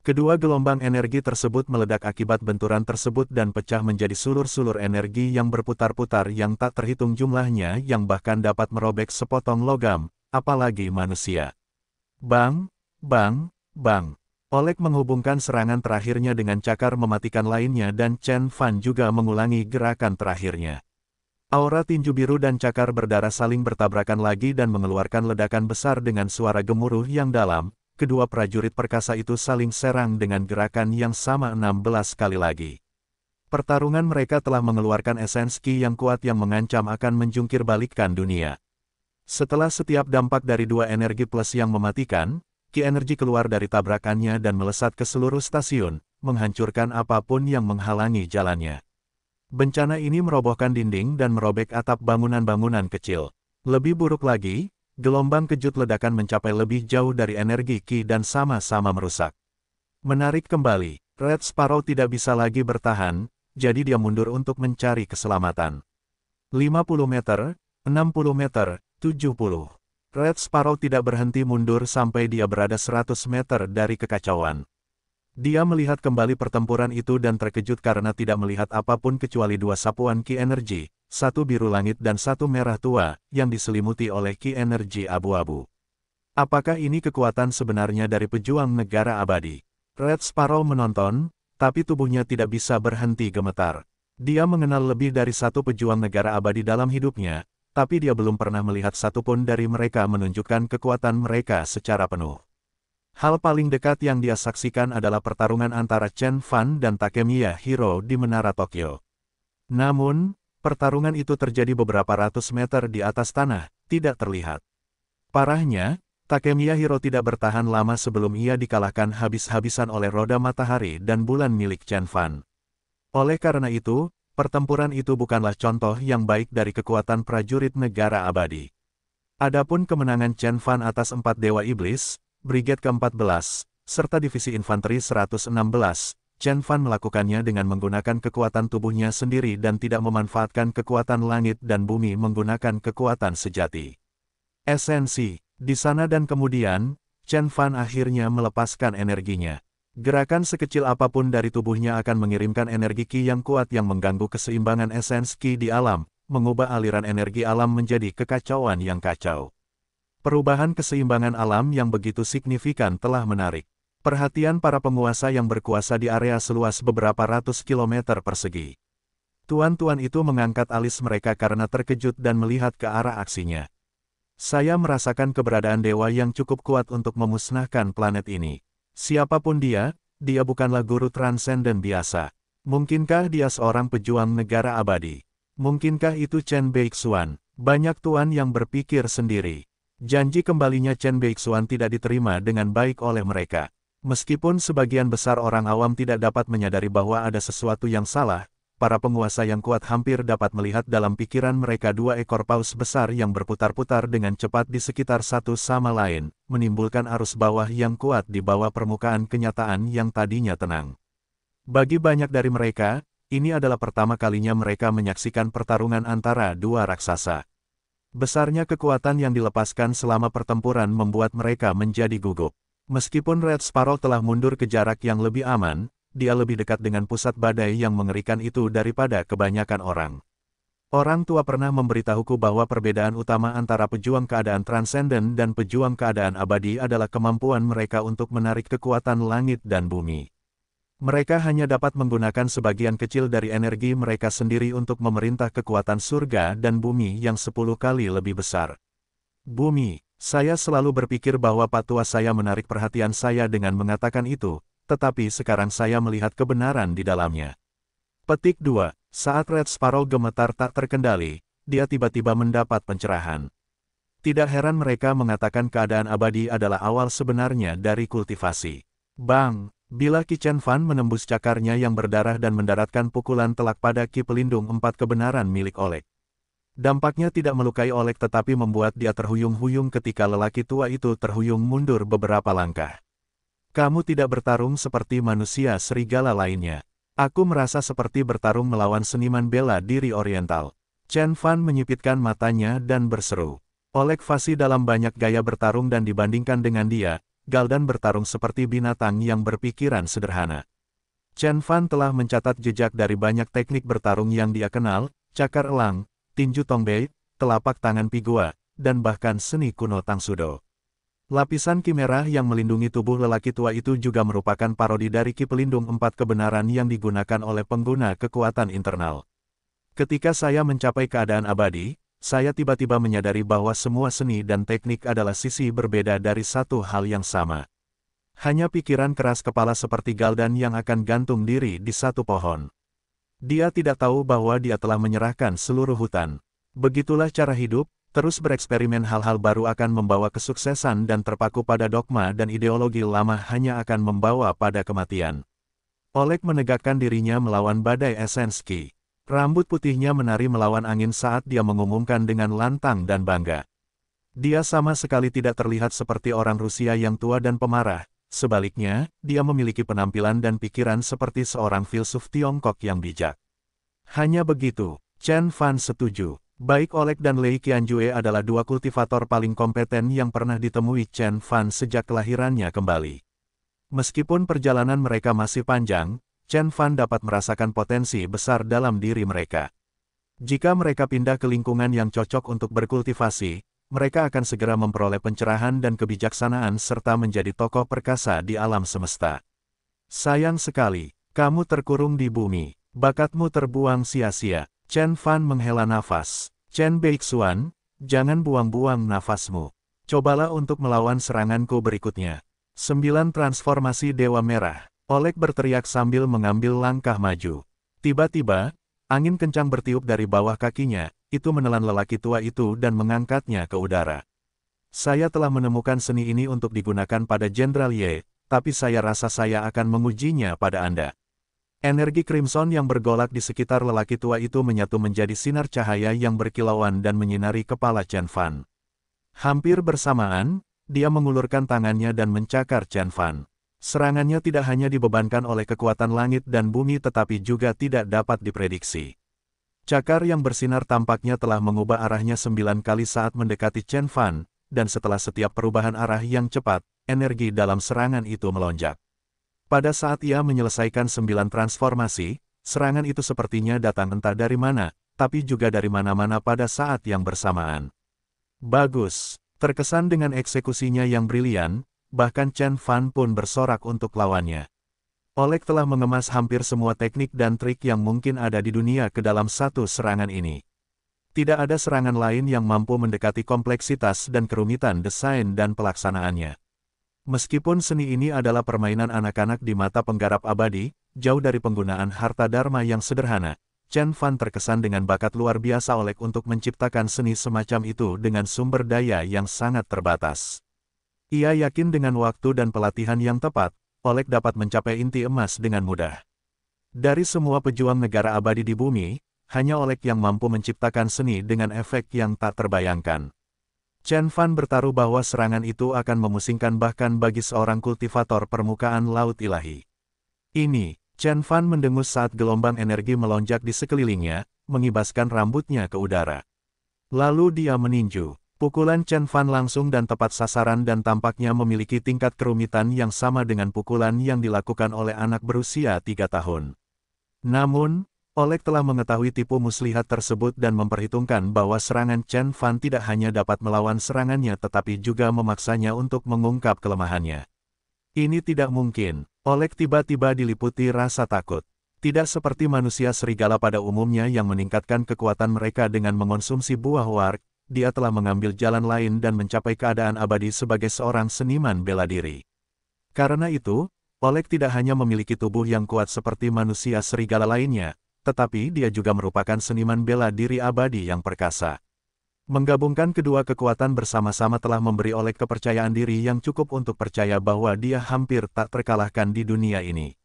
Kedua gelombang energi tersebut meledak akibat benturan tersebut dan pecah menjadi sulur-sulur energi yang berputar-putar yang tak terhitung jumlahnya yang bahkan dapat merobek sepotong logam, apalagi manusia. Bang, bang, bang. Oleg menghubungkan serangan terakhirnya dengan cakar mematikan lainnya dan Chen Fan juga mengulangi gerakan terakhirnya. Aura tinju biru dan cakar berdarah saling bertabrakan lagi dan mengeluarkan ledakan besar dengan suara gemuruh yang dalam, kedua prajurit perkasa itu saling serang dengan gerakan yang sama 16 kali lagi. Pertarungan mereka telah mengeluarkan esenski yang kuat yang mengancam akan menjungkir balikkan dunia. Setelah setiap dampak dari dua energi plus yang mematikan, Ki energi keluar dari tabrakannya dan melesat ke seluruh stasiun, menghancurkan apapun yang menghalangi jalannya. Bencana ini merobohkan dinding dan merobek atap bangunan-bangunan kecil. Lebih buruk lagi, Gelombang kejut ledakan mencapai lebih jauh dari energi Ki dan sama-sama merusak. Menarik kembali, Red Sparrow tidak bisa lagi bertahan, jadi dia mundur untuk mencari keselamatan. 50 meter, 60 meter, 70. Red Sparrow tidak berhenti mundur sampai dia berada 100 meter dari kekacauan. Dia melihat kembali pertempuran itu dan terkejut karena tidak melihat apapun kecuali dua sapuan ki energi, satu biru langit dan satu merah tua, yang diselimuti oleh ki energi abu-abu. Apakah ini kekuatan sebenarnya dari pejuang negara abadi? Red Sparrow menonton, tapi tubuhnya tidak bisa berhenti gemetar. Dia mengenal lebih dari satu pejuang negara abadi dalam hidupnya, tapi dia belum pernah melihat satupun dari mereka menunjukkan kekuatan mereka secara penuh. Hal paling dekat yang dia saksikan adalah pertarungan antara Chen Fan dan Takemiya Hiro di Menara Tokyo. Namun, pertarungan itu terjadi beberapa ratus meter di atas tanah, tidak terlihat. Parahnya, Takemiya Hiro tidak bertahan lama sebelum ia dikalahkan habis-habisan oleh roda matahari dan bulan milik Chen Fan. Oleh karena itu, pertempuran itu bukanlah contoh yang baik dari kekuatan prajurit negara abadi. Adapun kemenangan Chen Fan atas empat dewa iblis, Brigade ke-14, serta Divisi Infanteri 116, Chen Fan melakukannya dengan menggunakan kekuatan tubuhnya sendiri dan tidak memanfaatkan kekuatan langit dan bumi menggunakan kekuatan sejati. Esensi, di sana dan kemudian, Chen Fan akhirnya melepaskan energinya. Gerakan sekecil apapun dari tubuhnya akan mengirimkan energi Qi yang kuat yang mengganggu keseimbangan esensi Qi di alam, mengubah aliran energi alam menjadi kekacauan yang kacau. Perubahan keseimbangan alam yang begitu signifikan telah menarik perhatian para penguasa yang berkuasa di area seluas beberapa ratus kilometer persegi. Tuan-tuan itu mengangkat alis mereka karena terkejut dan melihat ke arah aksinya. Saya merasakan keberadaan dewa yang cukup kuat untuk memusnahkan planet ini. Siapapun dia, dia bukanlah guru transenden biasa. Mungkinkah dia seorang pejuang negara abadi? Mungkinkah itu Chen Beixuan? Banyak tuan yang berpikir sendiri. Janji kembalinya Chen Beixuan tidak diterima dengan baik oleh mereka. Meskipun sebagian besar orang awam tidak dapat menyadari bahwa ada sesuatu yang salah, para penguasa yang kuat hampir dapat melihat dalam pikiran mereka dua ekor paus besar yang berputar-putar dengan cepat di sekitar satu sama lain, menimbulkan arus bawah yang kuat di bawah permukaan kenyataan yang tadinya tenang. Bagi banyak dari mereka, ini adalah pertama kalinya mereka menyaksikan pertarungan antara dua raksasa. Besarnya kekuatan yang dilepaskan selama pertempuran membuat mereka menjadi gugup. Meskipun Red Sparrow telah mundur ke jarak yang lebih aman, dia lebih dekat dengan pusat badai yang mengerikan itu daripada kebanyakan orang. Orang tua pernah memberitahuku bahwa perbedaan utama antara pejuang keadaan transenden dan pejuang keadaan abadi adalah kemampuan mereka untuk menarik kekuatan langit dan bumi. Mereka hanya dapat menggunakan sebagian kecil dari energi mereka sendiri untuk memerintah kekuatan surga dan bumi yang sepuluh kali lebih besar. Bumi, saya selalu berpikir bahwa patua saya menarik perhatian saya dengan mengatakan itu, tetapi sekarang saya melihat kebenaran di dalamnya. Petik 2. Saat Red Sparrow gemetar tak terkendali, dia tiba-tiba mendapat pencerahan. Tidak heran mereka mengatakan keadaan abadi adalah awal sebenarnya dari kultivasi. Bang, Bila Kichen Fan menembus cakarnya yang berdarah dan mendaratkan pukulan telak pada ki pelindung empat kebenaran milik Oleg. Dampaknya tidak melukai Oleg tetapi membuat dia terhuyung-huyung ketika lelaki tua itu terhuyung mundur beberapa langkah. Kamu tidak bertarung seperti manusia serigala lainnya. Aku merasa seperti bertarung melawan seniman bela diri oriental. Chen Fan menyipitkan matanya dan berseru. Oleg fasih dalam banyak gaya bertarung dan dibandingkan dengan dia, Galdan bertarung seperti binatang yang berpikiran sederhana. Chen Fan telah mencatat jejak dari banyak teknik bertarung yang dia kenal, cakar elang, tinju tongbei, telapak tangan pigua, dan bahkan seni kuno Tangsudo. Lapisan kimera yang melindungi tubuh lelaki tua itu juga merupakan parodi dari ki pelindung empat kebenaran yang digunakan oleh pengguna kekuatan internal. Ketika saya mencapai keadaan abadi, saya tiba-tiba menyadari bahwa semua seni dan teknik adalah sisi berbeda dari satu hal yang sama. Hanya pikiran keras kepala seperti Galdan yang akan gantung diri di satu pohon. Dia tidak tahu bahwa dia telah menyerahkan seluruh hutan. Begitulah cara hidup, terus bereksperimen hal-hal baru akan membawa kesuksesan dan terpaku pada dogma dan ideologi lama hanya akan membawa pada kematian. Oleg menegakkan dirinya melawan badai esenski. Rambut putihnya menari melawan angin saat dia mengumumkan dengan lantang dan bangga. Dia sama sekali tidak terlihat seperti orang Rusia yang tua dan pemarah, sebaliknya, dia memiliki penampilan dan pikiran seperti seorang filsuf Tiongkok yang bijak. Hanya begitu, Chen Fan setuju. Baik Oleg dan Lei Qianjue adalah dua kultivator paling kompeten yang pernah ditemui Chen Fan sejak kelahirannya kembali. Meskipun perjalanan mereka masih panjang, Chen Fan dapat merasakan potensi besar dalam diri mereka. Jika mereka pindah ke lingkungan yang cocok untuk berkultivasi, mereka akan segera memperoleh pencerahan dan kebijaksanaan serta menjadi tokoh perkasa di alam semesta. Sayang sekali, kamu terkurung di bumi. Bakatmu terbuang sia-sia. Chen Fan menghela nafas. Chen Beixuan, jangan buang-buang nafasmu. Cobalah untuk melawan seranganku berikutnya. 9 Transformasi Dewa Merah Oleg berteriak sambil mengambil langkah maju. Tiba-tiba, angin kencang bertiup dari bawah kakinya, itu menelan lelaki tua itu dan mengangkatnya ke udara. Saya telah menemukan seni ini untuk digunakan pada Jenderal Ye, tapi saya rasa saya akan mengujinya pada Anda. Energi crimson yang bergolak di sekitar lelaki tua itu menyatu menjadi sinar cahaya yang berkilauan dan menyinari kepala Chen Fan. Hampir bersamaan, dia mengulurkan tangannya dan mencakar Chen Fan. Serangannya tidak hanya dibebankan oleh kekuatan langit dan bumi tetapi juga tidak dapat diprediksi. Cakar yang bersinar tampaknya telah mengubah arahnya sembilan kali saat mendekati Chen Fan, dan setelah setiap perubahan arah yang cepat, energi dalam serangan itu melonjak. Pada saat ia menyelesaikan sembilan transformasi, serangan itu sepertinya datang entah dari mana, tapi juga dari mana-mana pada saat yang bersamaan. Bagus! Terkesan dengan eksekusinya yang brilian, bahkan Chen Fan pun bersorak untuk lawannya. Oleg telah mengemas hampir semua teknik dan trik yang mungkin ada di dunia ke dalam satu serangan ini. Tidak ada serangan lain yang mampu mendekati kompleksitas dan kerumitan desain dan pelaksanaannya. Meskipun seni ini adalah permainan anak-anak di mata penggarap abadi, jauh dari penggunaan harta dharma yang sederhana, Chen Fan terkesan dengan bakat luar biasa Oleg untuk menciptakan seni semacam itu dengan sumber daya yang sangat terbatas. Ia yakin dengan waktu dan pelatihan yang tepat, Oleg dapat mencapai inti emas dengan mudah. Dari semua pejuang negara abadi di bumi, hanya Oleg yang mampu menciptakan seni dengan efek yang tak terbayangkan. Chen Fan bertaruh bahwa serangan itu akan memusingkan bahkan bagi seorang kultivator permukaan laut ilahi. Ini, Chen Fan mendengus saat gelombang energi melonjak di sekelilingnya, mengibaskan rambutnya ke udara. Lalu dia meninju. Pukulan Chen Fan langsung dan tepat sasaran dan tampaknya memiliki tingkat kerumitan yang sama dengan pukulan yang dilakukan oleh anak berusia tiga tahun. Namun, Oleg telah mengetahui tipu muslihat tersebut dan memperhitungkan bahwa serangan Chen Fan tidak hanya dapat melawan serangannya tetapi juga memaksanya untuk mengungkap kelemahannya. Ini tidak mungkin. Oleg tiba-tiba diliputi rasa takut. Tidak seperti manusia serigala pada umumnya yang meningkatkan kekuatan mereka dengan mengonsumsi buah wark dia telah mengambil jalan lain dan mencapai keadaan abadi sebagai seorang seniman bela diri. Karena itu, Oleg tidak hanya memiliki tubuh yang kuat seperti manusia serigala lainnya, tetapi dia juga merupakan seniman bela diri abadi yang perkasa. Menggabungkan kedua kekuatan bersama-sama telah memberi Oleg kepercayaan diri yang cukup untuk percaya bahwa dia hampir tak terkalahkan di dunia ini.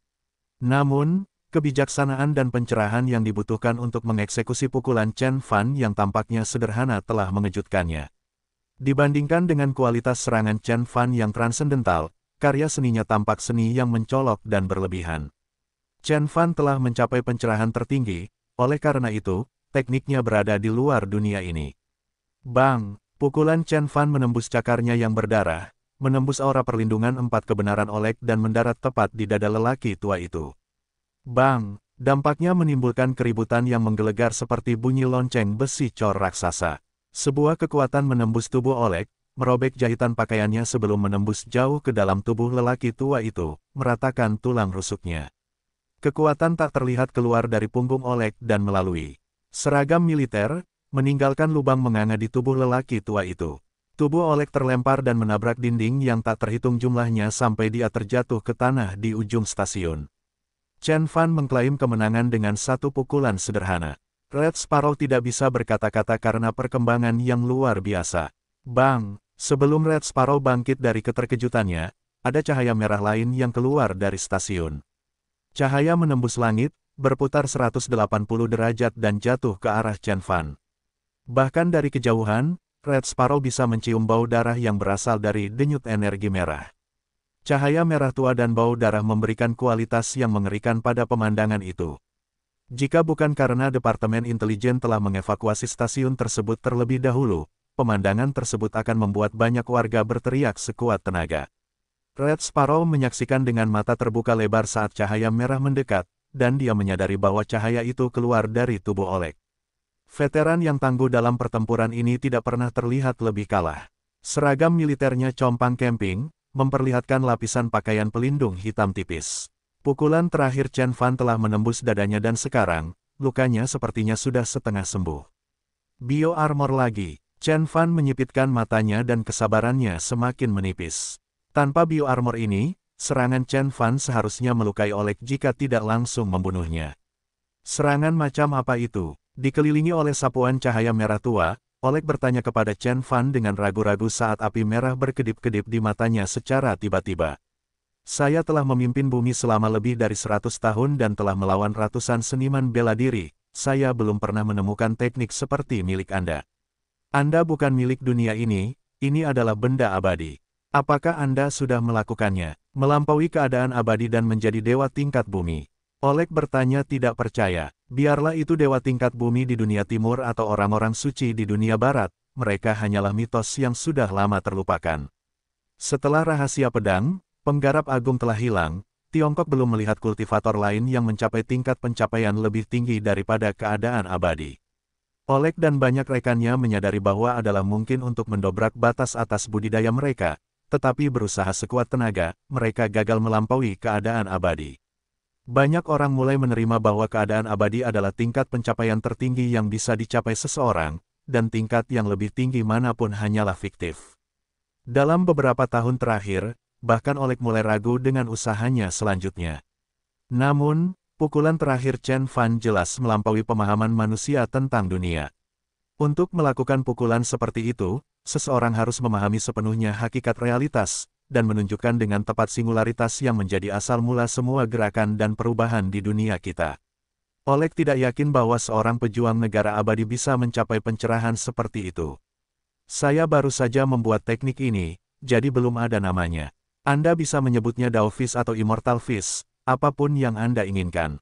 Namun, Kebijaksanaan dan pencerahan yang dibutuhkan untuk mengeksekusi pukulan Chen Fan yang tampaknya sederhana telah mengejutkannya. Dibandingkan dengan kualitas serangan Chen Fan yang transendental, karya seninya tampak seni yang mencolok dan berlebihan. Chen Fan telah mencapai pencerahan tertinggi, oleh karena itu, tekniknya berada di luar dunia ini. Bang, pukulan Chen Fan menembus cakarnya yang berdarah, menembus aura perlindungan empat kebenaran Oleg dan mendarat tepat di dada lelaki tua itu. Bang! Dampaknya menimbulkan keributan yang menggelegar seperti bunyi lonceng besi cor raksasa. Sebuah kekuatan menembus tubuh Oleg, merobek jahitan pakaiannya sebelum menembus jauh ke dalam tubuh lelaki tua itu, meratakan tulang rusuknya. Kekuatan tak terlihat keluar dari punggung Oleg dan melalui seragam militer, meninggalkan lubang menganga di tubuh lelaki tua itu. Tubuh Oleg terlempar dan menabrak dinding yang tak terhitung jumlahnya sampai dia terjatuh ke tanah di ujung stasiun. Chen Fan mengklaim kemenangan dengan satu pukulan sederhana. Red Sparrow tidak bisa berkata-kata karena perkembangan yang luar biasa. Bang, sebelum Red Sparrow bangkit dari keterkejutannya, ada cahaya merah lain yang keluar dari stasiun. Cahaya menembus langit, berputar 180 derajat dan jatuh ke arah Chen Fan. Bahkan dari kejauhan, Red Sparrow bisa mencium bau darah yang berasal dari denyut energi merah. Cahaya merah tua dan bau darah memberikan kualitas yang mengerikan pada pemandangan itu. Jika bukan karena Departemen Intelijen telah mengevakuasi stasiun tersebut terlebih dahulu, pemandangan tersebut akan membuat banyak warga berteriak sekuat tenaga. Red Sparrow menyaksikan dengan mata terbuka lebar saat cahaya merah mendekat, dan dia menyadari bahwa cahaya itu keluar dari tubuh Oleg. Veteran yang tangguh dalam pertempuran ini tidak pernah terlihat lebih kalah. Seragam militernya compang camping, memperlihatkan lapisan pakaian pelindung hitam tipis. Pukulan terakhir Chen Fan telah menembus dadanya dan sekarang, lukanya sepertinya sudah setengah sembuh. Bio armor lagi, Chen Fan menyipitkan matanya dan kesabarannya semakin menipis. Tanpa bio armor ini, serangan Chen Fan seharusnya melukai Oleg jika tidak langsung membunuhnya. Serangan macam apa itu? Dikelilingi oleh sapuan cahaya merah tua, Oleg bertanya kepada Chen Fan dengan ragu-ragu saat api merah berkedip-kedip di matanya secara tiba-tiba. Saya telah memimpin bumi selama lebih dari seratus tahun dan telah melawan ratusan seniman bela diri, saya belum pernah menemukan teknik seperti milik Anda. Anda bukan milik dunia ini, ini adalah benda abadi. Apakah Anda sudah melakukannya, melampaui keadaan abadi dan menjadi dewa tingkat bumi? Oleg bertanya tidak percaya, biarlah itu dewa tingkat bumi di dunia timur atau orang-orang suci di dunia barat, mereka hanyalah mitos yang sudah lama terlupakan. Setelah rahasia pedang, penggarap agung telah hilang, Tiongkok belum melihat kultivator lain yang mencapai tingkat pencapaian lebih tinggi daripada keadaan abadi. Oleg dan banyak rekannya menyadari bahwa adalah mungkin untuk mendobrak batas atas budidaya mereka, tetapi berusaha sekuat tenaga, mereka gagal melampaui keadaan abadi. Banyak orang mulai menerima bahwa keadaan abadi adalah tingkat pencapaian tertinggi yang bisa dicapai seseorang, dan tingkat yang lebih tinggi manapun hanyalah fiktif. Dalam beberapa tahun terakhir, bahkan Oleg mulai ragu dengan usahanya selanjutnya. Namun, pukulan terakhir Chen Fan jelas melampaui pemahaman manusia tentang dunia. Untuk melakukan pukulan seperti itu, seseorang harus memahami sepenuhnya hakikat realitas, dan menunjukkan dengan tepat singularitas yang menjadi asal mula semua gerakan dan perubahan di dunia kita. Oleg tidak yakin bahwa seorang pejuang negara abadi bisa mencapai pencerahan seperti itu. Saya baru saja membuat teknik ini, jadi belum ada namanya. Anda bisa menyebutnya Dao atau Immortal Fish, apapun yang Anda inginkan.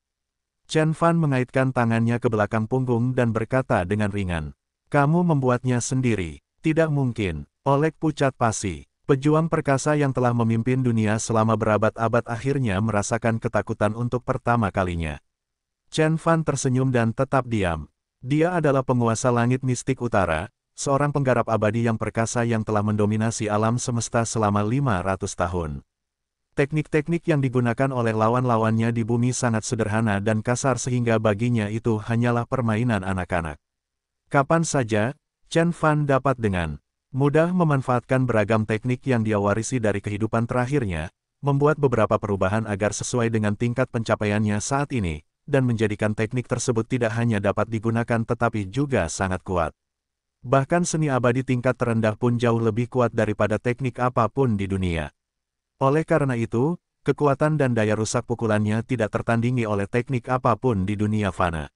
Chen Fan mengaitkan tangannya ke belakang punggung dan berkata dengan ringan, Kamu membuatnya sendiri, tidak mungkin, Oleg pucat pasi. Pejuang perkasa yang telah memimpin dunia selama berabad-abad akhirnya merasakan ketakutan untuk pertama kalinya. Chen Fan tersenyum dan tetap diam. Dia adalah penguasa langit mistik utara, seorang penggarap abadi yang perkasa yang telah mendominasi alam semesta selama 500 tahun. Teknik-teknik yang digunakan oleh lawan-lawannya di bumi sangat sederhana dan kasar sehingga baginya itu hanyalah permainan anak-anak. Kapan saja, Chen Fan dapat dengan Mudah memanfaatkan beragam teknik yang dia warisi dari kehidupan terakhirnya, membuat beberapa perubahan agar sesuai dengan tingkat pencapaiannya saat ini, dan menjadikan teknik tersebut tidak hanya dapat digunakan tetapi juga sangat kuat. Bahkan seni abadi tingkat terendah pun jauh lebih kuat daripada teknik apapun di dunia. Oleh karena itu, kekuatan dan daya rusak pukulannya tidak tertandingi oleh teknik apapun di dunia fana.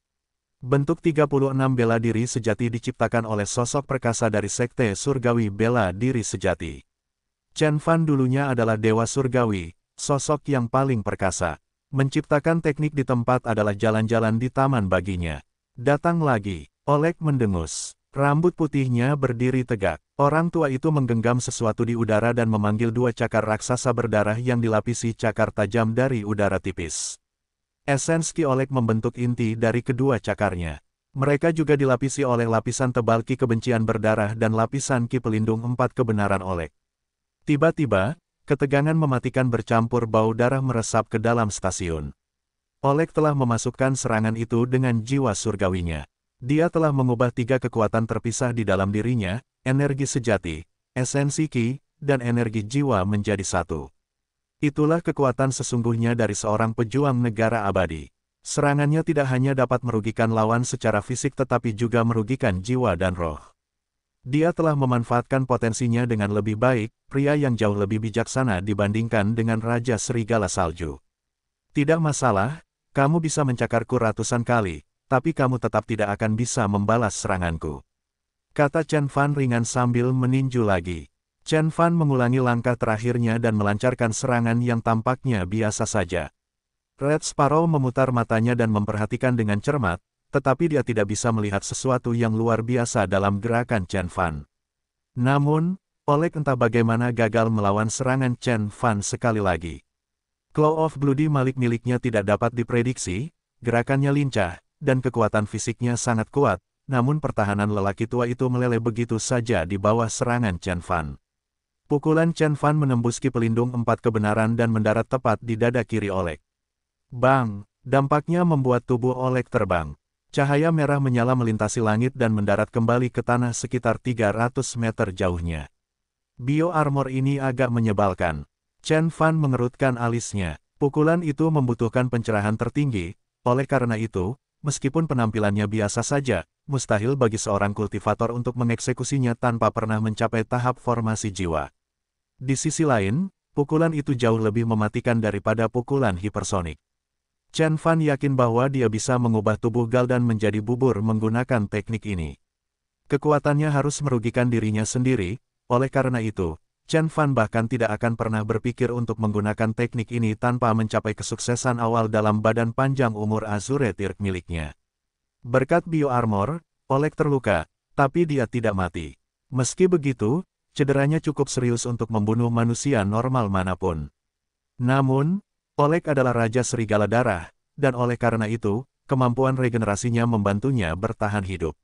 Bentuk 36 bela diri sejati diciptakan oleh sosok perkasa dari Sekte Surgawi Bela Diri Sejati. Chen Fan dulunya adalah Dewa Surgawi, sosok yang paling perkasa. Menciptakan teknik di tempat adalah jalan-jalan di taman baginya. Datang lagi, Oleg mendengus. Rambut putihnya berdiri tegak. Orang tua itu menggenggam sesuatu di udara dan memanggil dua cakar raksasa berdarah yang dilapisi cakar tajam dari udara tipis. Esens Ki membentuk inti dari kedua cakarnya. Mereka juga dilapisi oleh lapisan tebal Ki kebencian berdarah dan lapisan Ki pelindung empat kebenaran Olek. Tiba-tiba, ketegangan mematikan bercampur bau darah meresap ke dalam stasiun. Olek telah memasukkan serangan itu dengan jiwa surgawinya. Dia telah mengubah tiga kekuatan terpisah di dalam dirinya, energi sejati, esensi Ki, dan energi jiwa menjadi satu. Itulah kekuatan sesungguhnya dari seorang pejuang negara abadi. Serangannya tidak hanya dapat merugikan lawan secara fisik tetapi juga merugikan jiwa dan roh. Dia telah memanfaatkan potensinya dengan lebih baik, pria yang jauh lebih bijaksana dibandingkan dengan Raja Serigala Salju. Tidak masalah, kamu bisa mencakarku ratusan kali, tapi kamu tetap tidak akan bisa membalas seranganku. Kata Chen Fan ringan sambil meninju lagi. Chen Fan mengulangi langkah terakhirnya dan melancarkan serangan yang tampaknya biasa saja. Red Sparrow memutar matanya dan memperhatikan dengan cermat, tetapi dia tidak bisa melihat sesuatu yang luar biasa dalam gerakan Chen Fan. Namun, Oleg entah bagaimana gagal melawan serangan Chen Fan sekali lagi. Claw of Bloody Malik miliknya tidak dapat diprediksi, gerakannya lincah, dan kekuatan fisiknya sangat kuat, namun pertahanan lelaki tua itu meleleh begitu saja di bawah serangan Chen Fan. Pukulan Chen Fan menembus ki pelindung empat kebenaran dan mendarat tepat di dada kiri Oleg. Bang! Dampaknya membuat tubuh Oleg terbang. Cahaya merah menyala melintasi langit dan mendarat kembali ke tanah sekitar 300 meter jauhnya. Bio armor ini agak menyebalkan. Chen Fan mengerutkan alisnya. Pukulan itu membutuhkan pencerahan tertinggi, oleh karena itu, meskipun penampilannya biasa saja, mustahil bagi seorang kultivator untuk mengeksekusinya tanpa pernah mencapai tahap formasi jiwa. Di sisi lain, pukulan itu jauh lebih mematikan daripada pukulan hipersonik. Chen Fan yakin bahwa dia bisa mengubah tubuh Galdan menjadi bubur menggunakan teknik ini. Kekuatannya harus merugikan dirinya sendiri, oleh karena itu, Chen Fan bahkan tidak akan pernah berpikir untuk menggunakan teknik ini tanpa mencapai kesuksesan awal dalam badan panjang umur Azure Tirk miliknya. Berkat bio armor, Oleg terluka, tapi dia tidak mati. Meski begitu, cederanya cukup serius untuk membunuh manusia normal manapun. Namun, Oleg adalah Raja Serigala Darah, dan oleh karena itu, kemampuan regenerasinya membantunya bertahan hidup.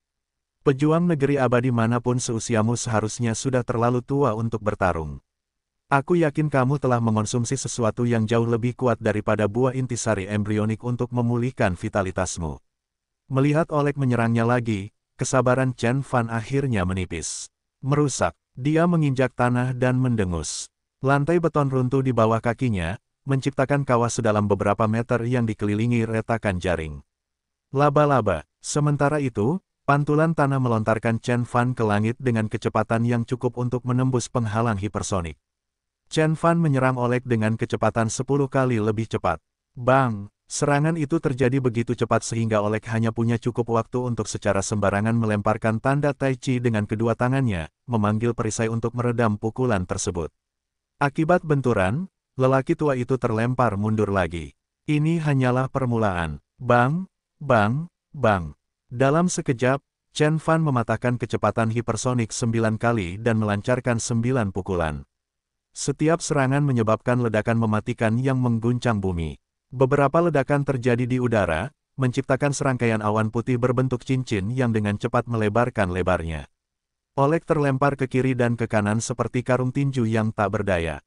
Pejuang negeri abadi manapun seusiamu seharusnya sudah terlalu tua untuk bertarung. Aku yakin kamu telah mengonsumsi sesuatu yang jauh lebih kuat daripada buah intisari embrionik untuk memulihkan vitalitasmu. Melihat Oleg menyerangnya lagi, kesabaran Chen Fan akhirnya menipis. Merusak. Dia menginjak tanah dan mendengus. Lantai beton runtuh di bawah kakinya, menciptakan kawah sedalam beberapa meter yang dikelilingi retakan jaring. Laba-laba. Sementara itu, pantulan tanah melontarkan Chen Fan ke langit dengan kecepatan yang cukup untuk menembus penghalang hipersonik. Chen Fan menyerang Oleg dengan kecepatan 10 kali lebih cepat. Bang! Serangan itu terjadi begitu cepat sehingga Oleg hanya punya cukup waktu untuk secara sembarangan melemparkan tanda Tai Chi dengan kedua tangannya, memanggil perisai untuk meredam pukulan tersebut. Akibat benturan, lelaki tua itu terlempar mundur lagi. Ini hanyalah permulaan. Bang, bang, bang. Dalam sekejap, Chen Fan mematahkan kecepatan hipersonik sembilan kali dan melancarkan sembilan pukulan. Setiap serangan menyebabkan ledakan mematikan yang mengguncang bumi. Beberapa ledakan terjadi di udara, menciptakan serangkaian awan putih berbentuk cincin yang dengan cepat melebarkan lebarnya. Oleg terlempar ke kiri dan ke kanan seperti karung tinju yang tak berdaya.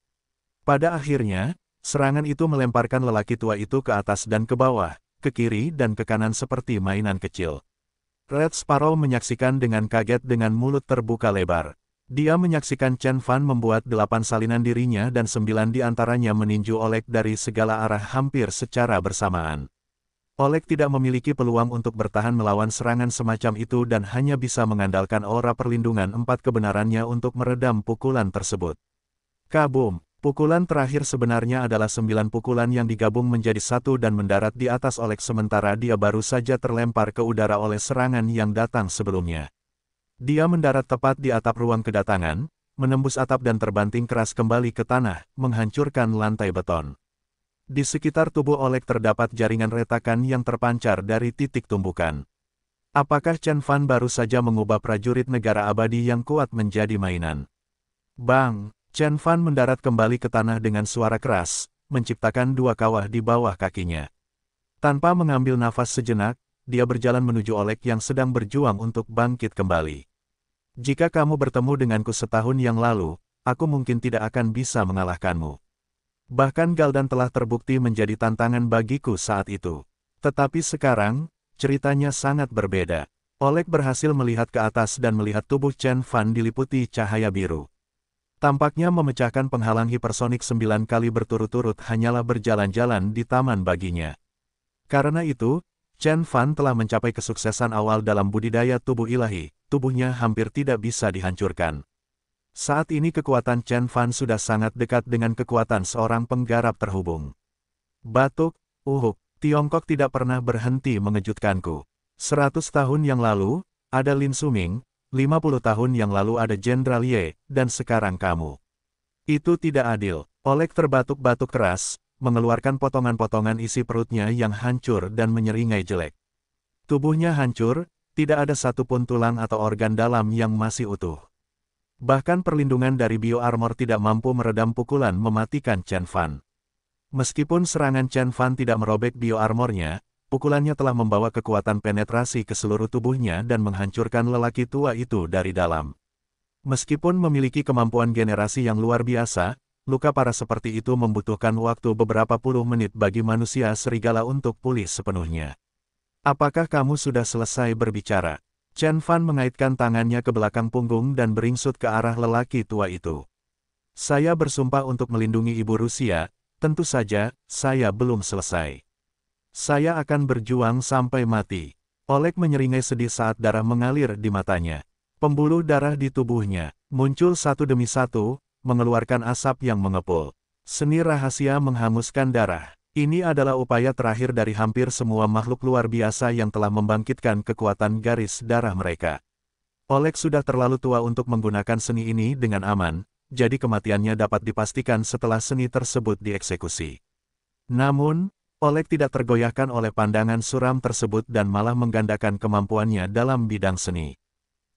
Pada akhirnya, serangan itu melemparkan lelaki tua itu ke atas dan ke bawah, ke kiri dan ke kanan seperti mainan kecil. Red Sparrow menyaksikan dengan kaget dengan mulut terbuka lebar. Dia menyaksikan Chen Fan membuat delapan salinan dirinya dan sembilan di antaranya meninju Oleg dari segala arah hampir secara bersamaan. Oleg tidak memiliki peluang untuk bertahan melawan serangan semacam itu dan hanya bisa mengandalkan aura perlindungan empat kebenarannya untuk meredam pukulan tersebut. Kabum, pukulan terakhir sebenarnya adalah sembilan pukulan yang digabung menjadi satu dan mendarat di atas Oleg sementara dia baru saja terlempar ke udara oleh serangan yang datang sebelumnya. Dia mendarat tepat di atap ruang kedatangan, menembus atap dan terbanting keras kembali ke tanah, menghancurkan lantai beton. Di sekitar tubuh Oleg terdapat jaringan retakan yang terpancar dari titik tumbukan. Apakah Chen Fan baru saja mengubah prajurit negara abadi yang kuat menjadi mainan? Bang, Chen Fan mendarat kembali ke tanah dengan suara keras, menciptakan dua kawah di bawah kakinya. Tanpa mengambil nafas sejenak, dia berjalan menuju Oleg yang sedang berjuang untuk bangkit kembali. Jika kamu bertemu denganku setahun yang lalu, aku mungkin tidak akan bisa mengalahkanmu. Bahkan Galdan telah terbukti menjadi tantangan bagiku saat itu. Tetapi sekarang, ceritanya sangat berbeda. Oleg berhasil melihat ke atas dan melihat tubuh Chen Fan diliputi cahaya biru. Tampaknya memecahkan penghalang hipersonik sembilan kali berturut-turut hanyalah berjalan-jalan di taman baginya. Karena itu, Chen Fan telah mencapai kesuksesan awal dalam budidaya tubuh ilahi, tubuhnya hampir tidak bisa dihancurkan. Saat ini kekuatan Chen Fan sudah sangat dekat dengan kekuatan seorang penggarap terhubung. Batuk, uhuk, Tiongkok tidak pernah berhenti mengejutkanku. 100 tahun yang lalu, ada Lin Suming, 50 tahun yang lalu ada Jenderal Ye, dan sekarang kamu. Itu tidak adil. Oleg terbatuk-batuk keras, mengeluarkan potongan-potongan isi perutnya yang hancur dan menyeringai jelek. Tubuhnya hancur, tidak ada satupun tulang atau organ dalam yang masih utuh. Bahkan perlindungan dari bioarmor tidak mampu meredam pukulan mematikan Chen Fan. Meskipun serangan Chen Fan tidak merobek bioarmornya, pukulannya telah membawa kekuatan penetrasi ke seluruh tubuhnya dan menghancurkan lelaki tua itu dari dalam. Meskipun memiliki kemampuan generasi yang luar biasa, luka parah seperti itu membutuhkan waktu beberapa puluh menit bagi manusia serigala untuk pulih sepenuhnya. Apakah kamu sudah selesai berbicara? Chen Fan mengaitkan tangannya ke belakang punggung dan beringsut ke arah lelaki tua itu. Saya bersumpah untuk melindungi ibu Rusia, tentu saja, saya belum selesai. Saya akan berjuang sampai mati. Oleg menyeringai sedih saat darah mengalir di matanya. Pembuluh darah di tubuhnya muncul satu demi satu, mengeluarkan asap yang mengepul. Seni rahasia menghanguskan darah. Ini adalah upaya terakhir dari hampir semua makhluk luar biasa yang telah membangkitkan kekuatan garis darah mereka. Oleg sudah terlalu tua untuk menggunakan seni ini dengan aman, jadi kematiannya dapat dipastikan setelah seni tersebut dieksekusi. Namun, Oleg tidak tergoyahkan oleh pandangan suram tersebut dan malah menggandakan kemampuannya dalam bidang seni.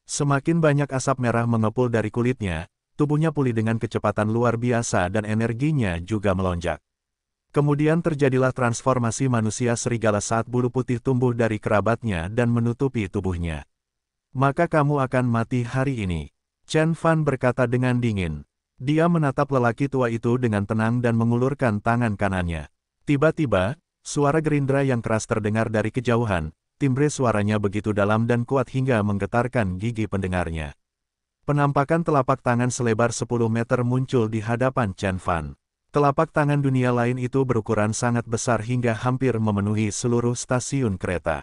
Semakin banyak asap merah mengepul dari kulitnya, tubuhnya pulih dengan kecepatan luar biasa dan energinya juga melonjak. Kemudian terjadilah transformasi manusia serigala saat bulu putih tumbuh dari kerabatnya dan menutupi tubuhnya. Maka kamu akan mati hari ini. Chen Fan berkata dengan dingin. Dia menatap lelaki tua itu dengan tenang dan mengulurkan tangan kanannya. Tiba-tiba, suara gerindra yang keras terdengar dari kejauhan, timbre suaranya begitu dalam dan kuat hingga menggetarkan gigi pendengarnya. Penampakan telapak tangan selebar 10 meter muncul di hadapan Chen Fan. Telapak tangan dunia lain itu berukuran sangat besar hingga hampir memenuhi seluruh stasiun kereta.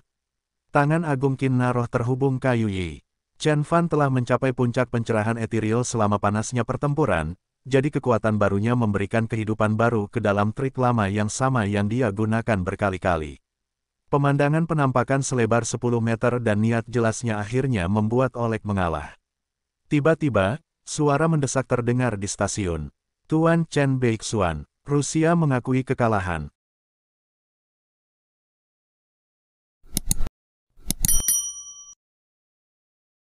Tangan Agung Kin Naroh terhubung kayu Yi. Chen Fan telah mencapai puncak pencerahan etiril selama panasnya pertempuran, jadi kekuatan barunya memberikan kehidupan baru ke dalam trik lama yang sama yang dia gunakan berkali-kali. Pemandangan penampakan selebar 10 meter dan niat jelasnya akhirnya membuat Oleg mengalah. Tiba-tiba, suara mendesak terdengar di stasiun. Tuan Chen Beixuan, Rusia mengakui kekalahan.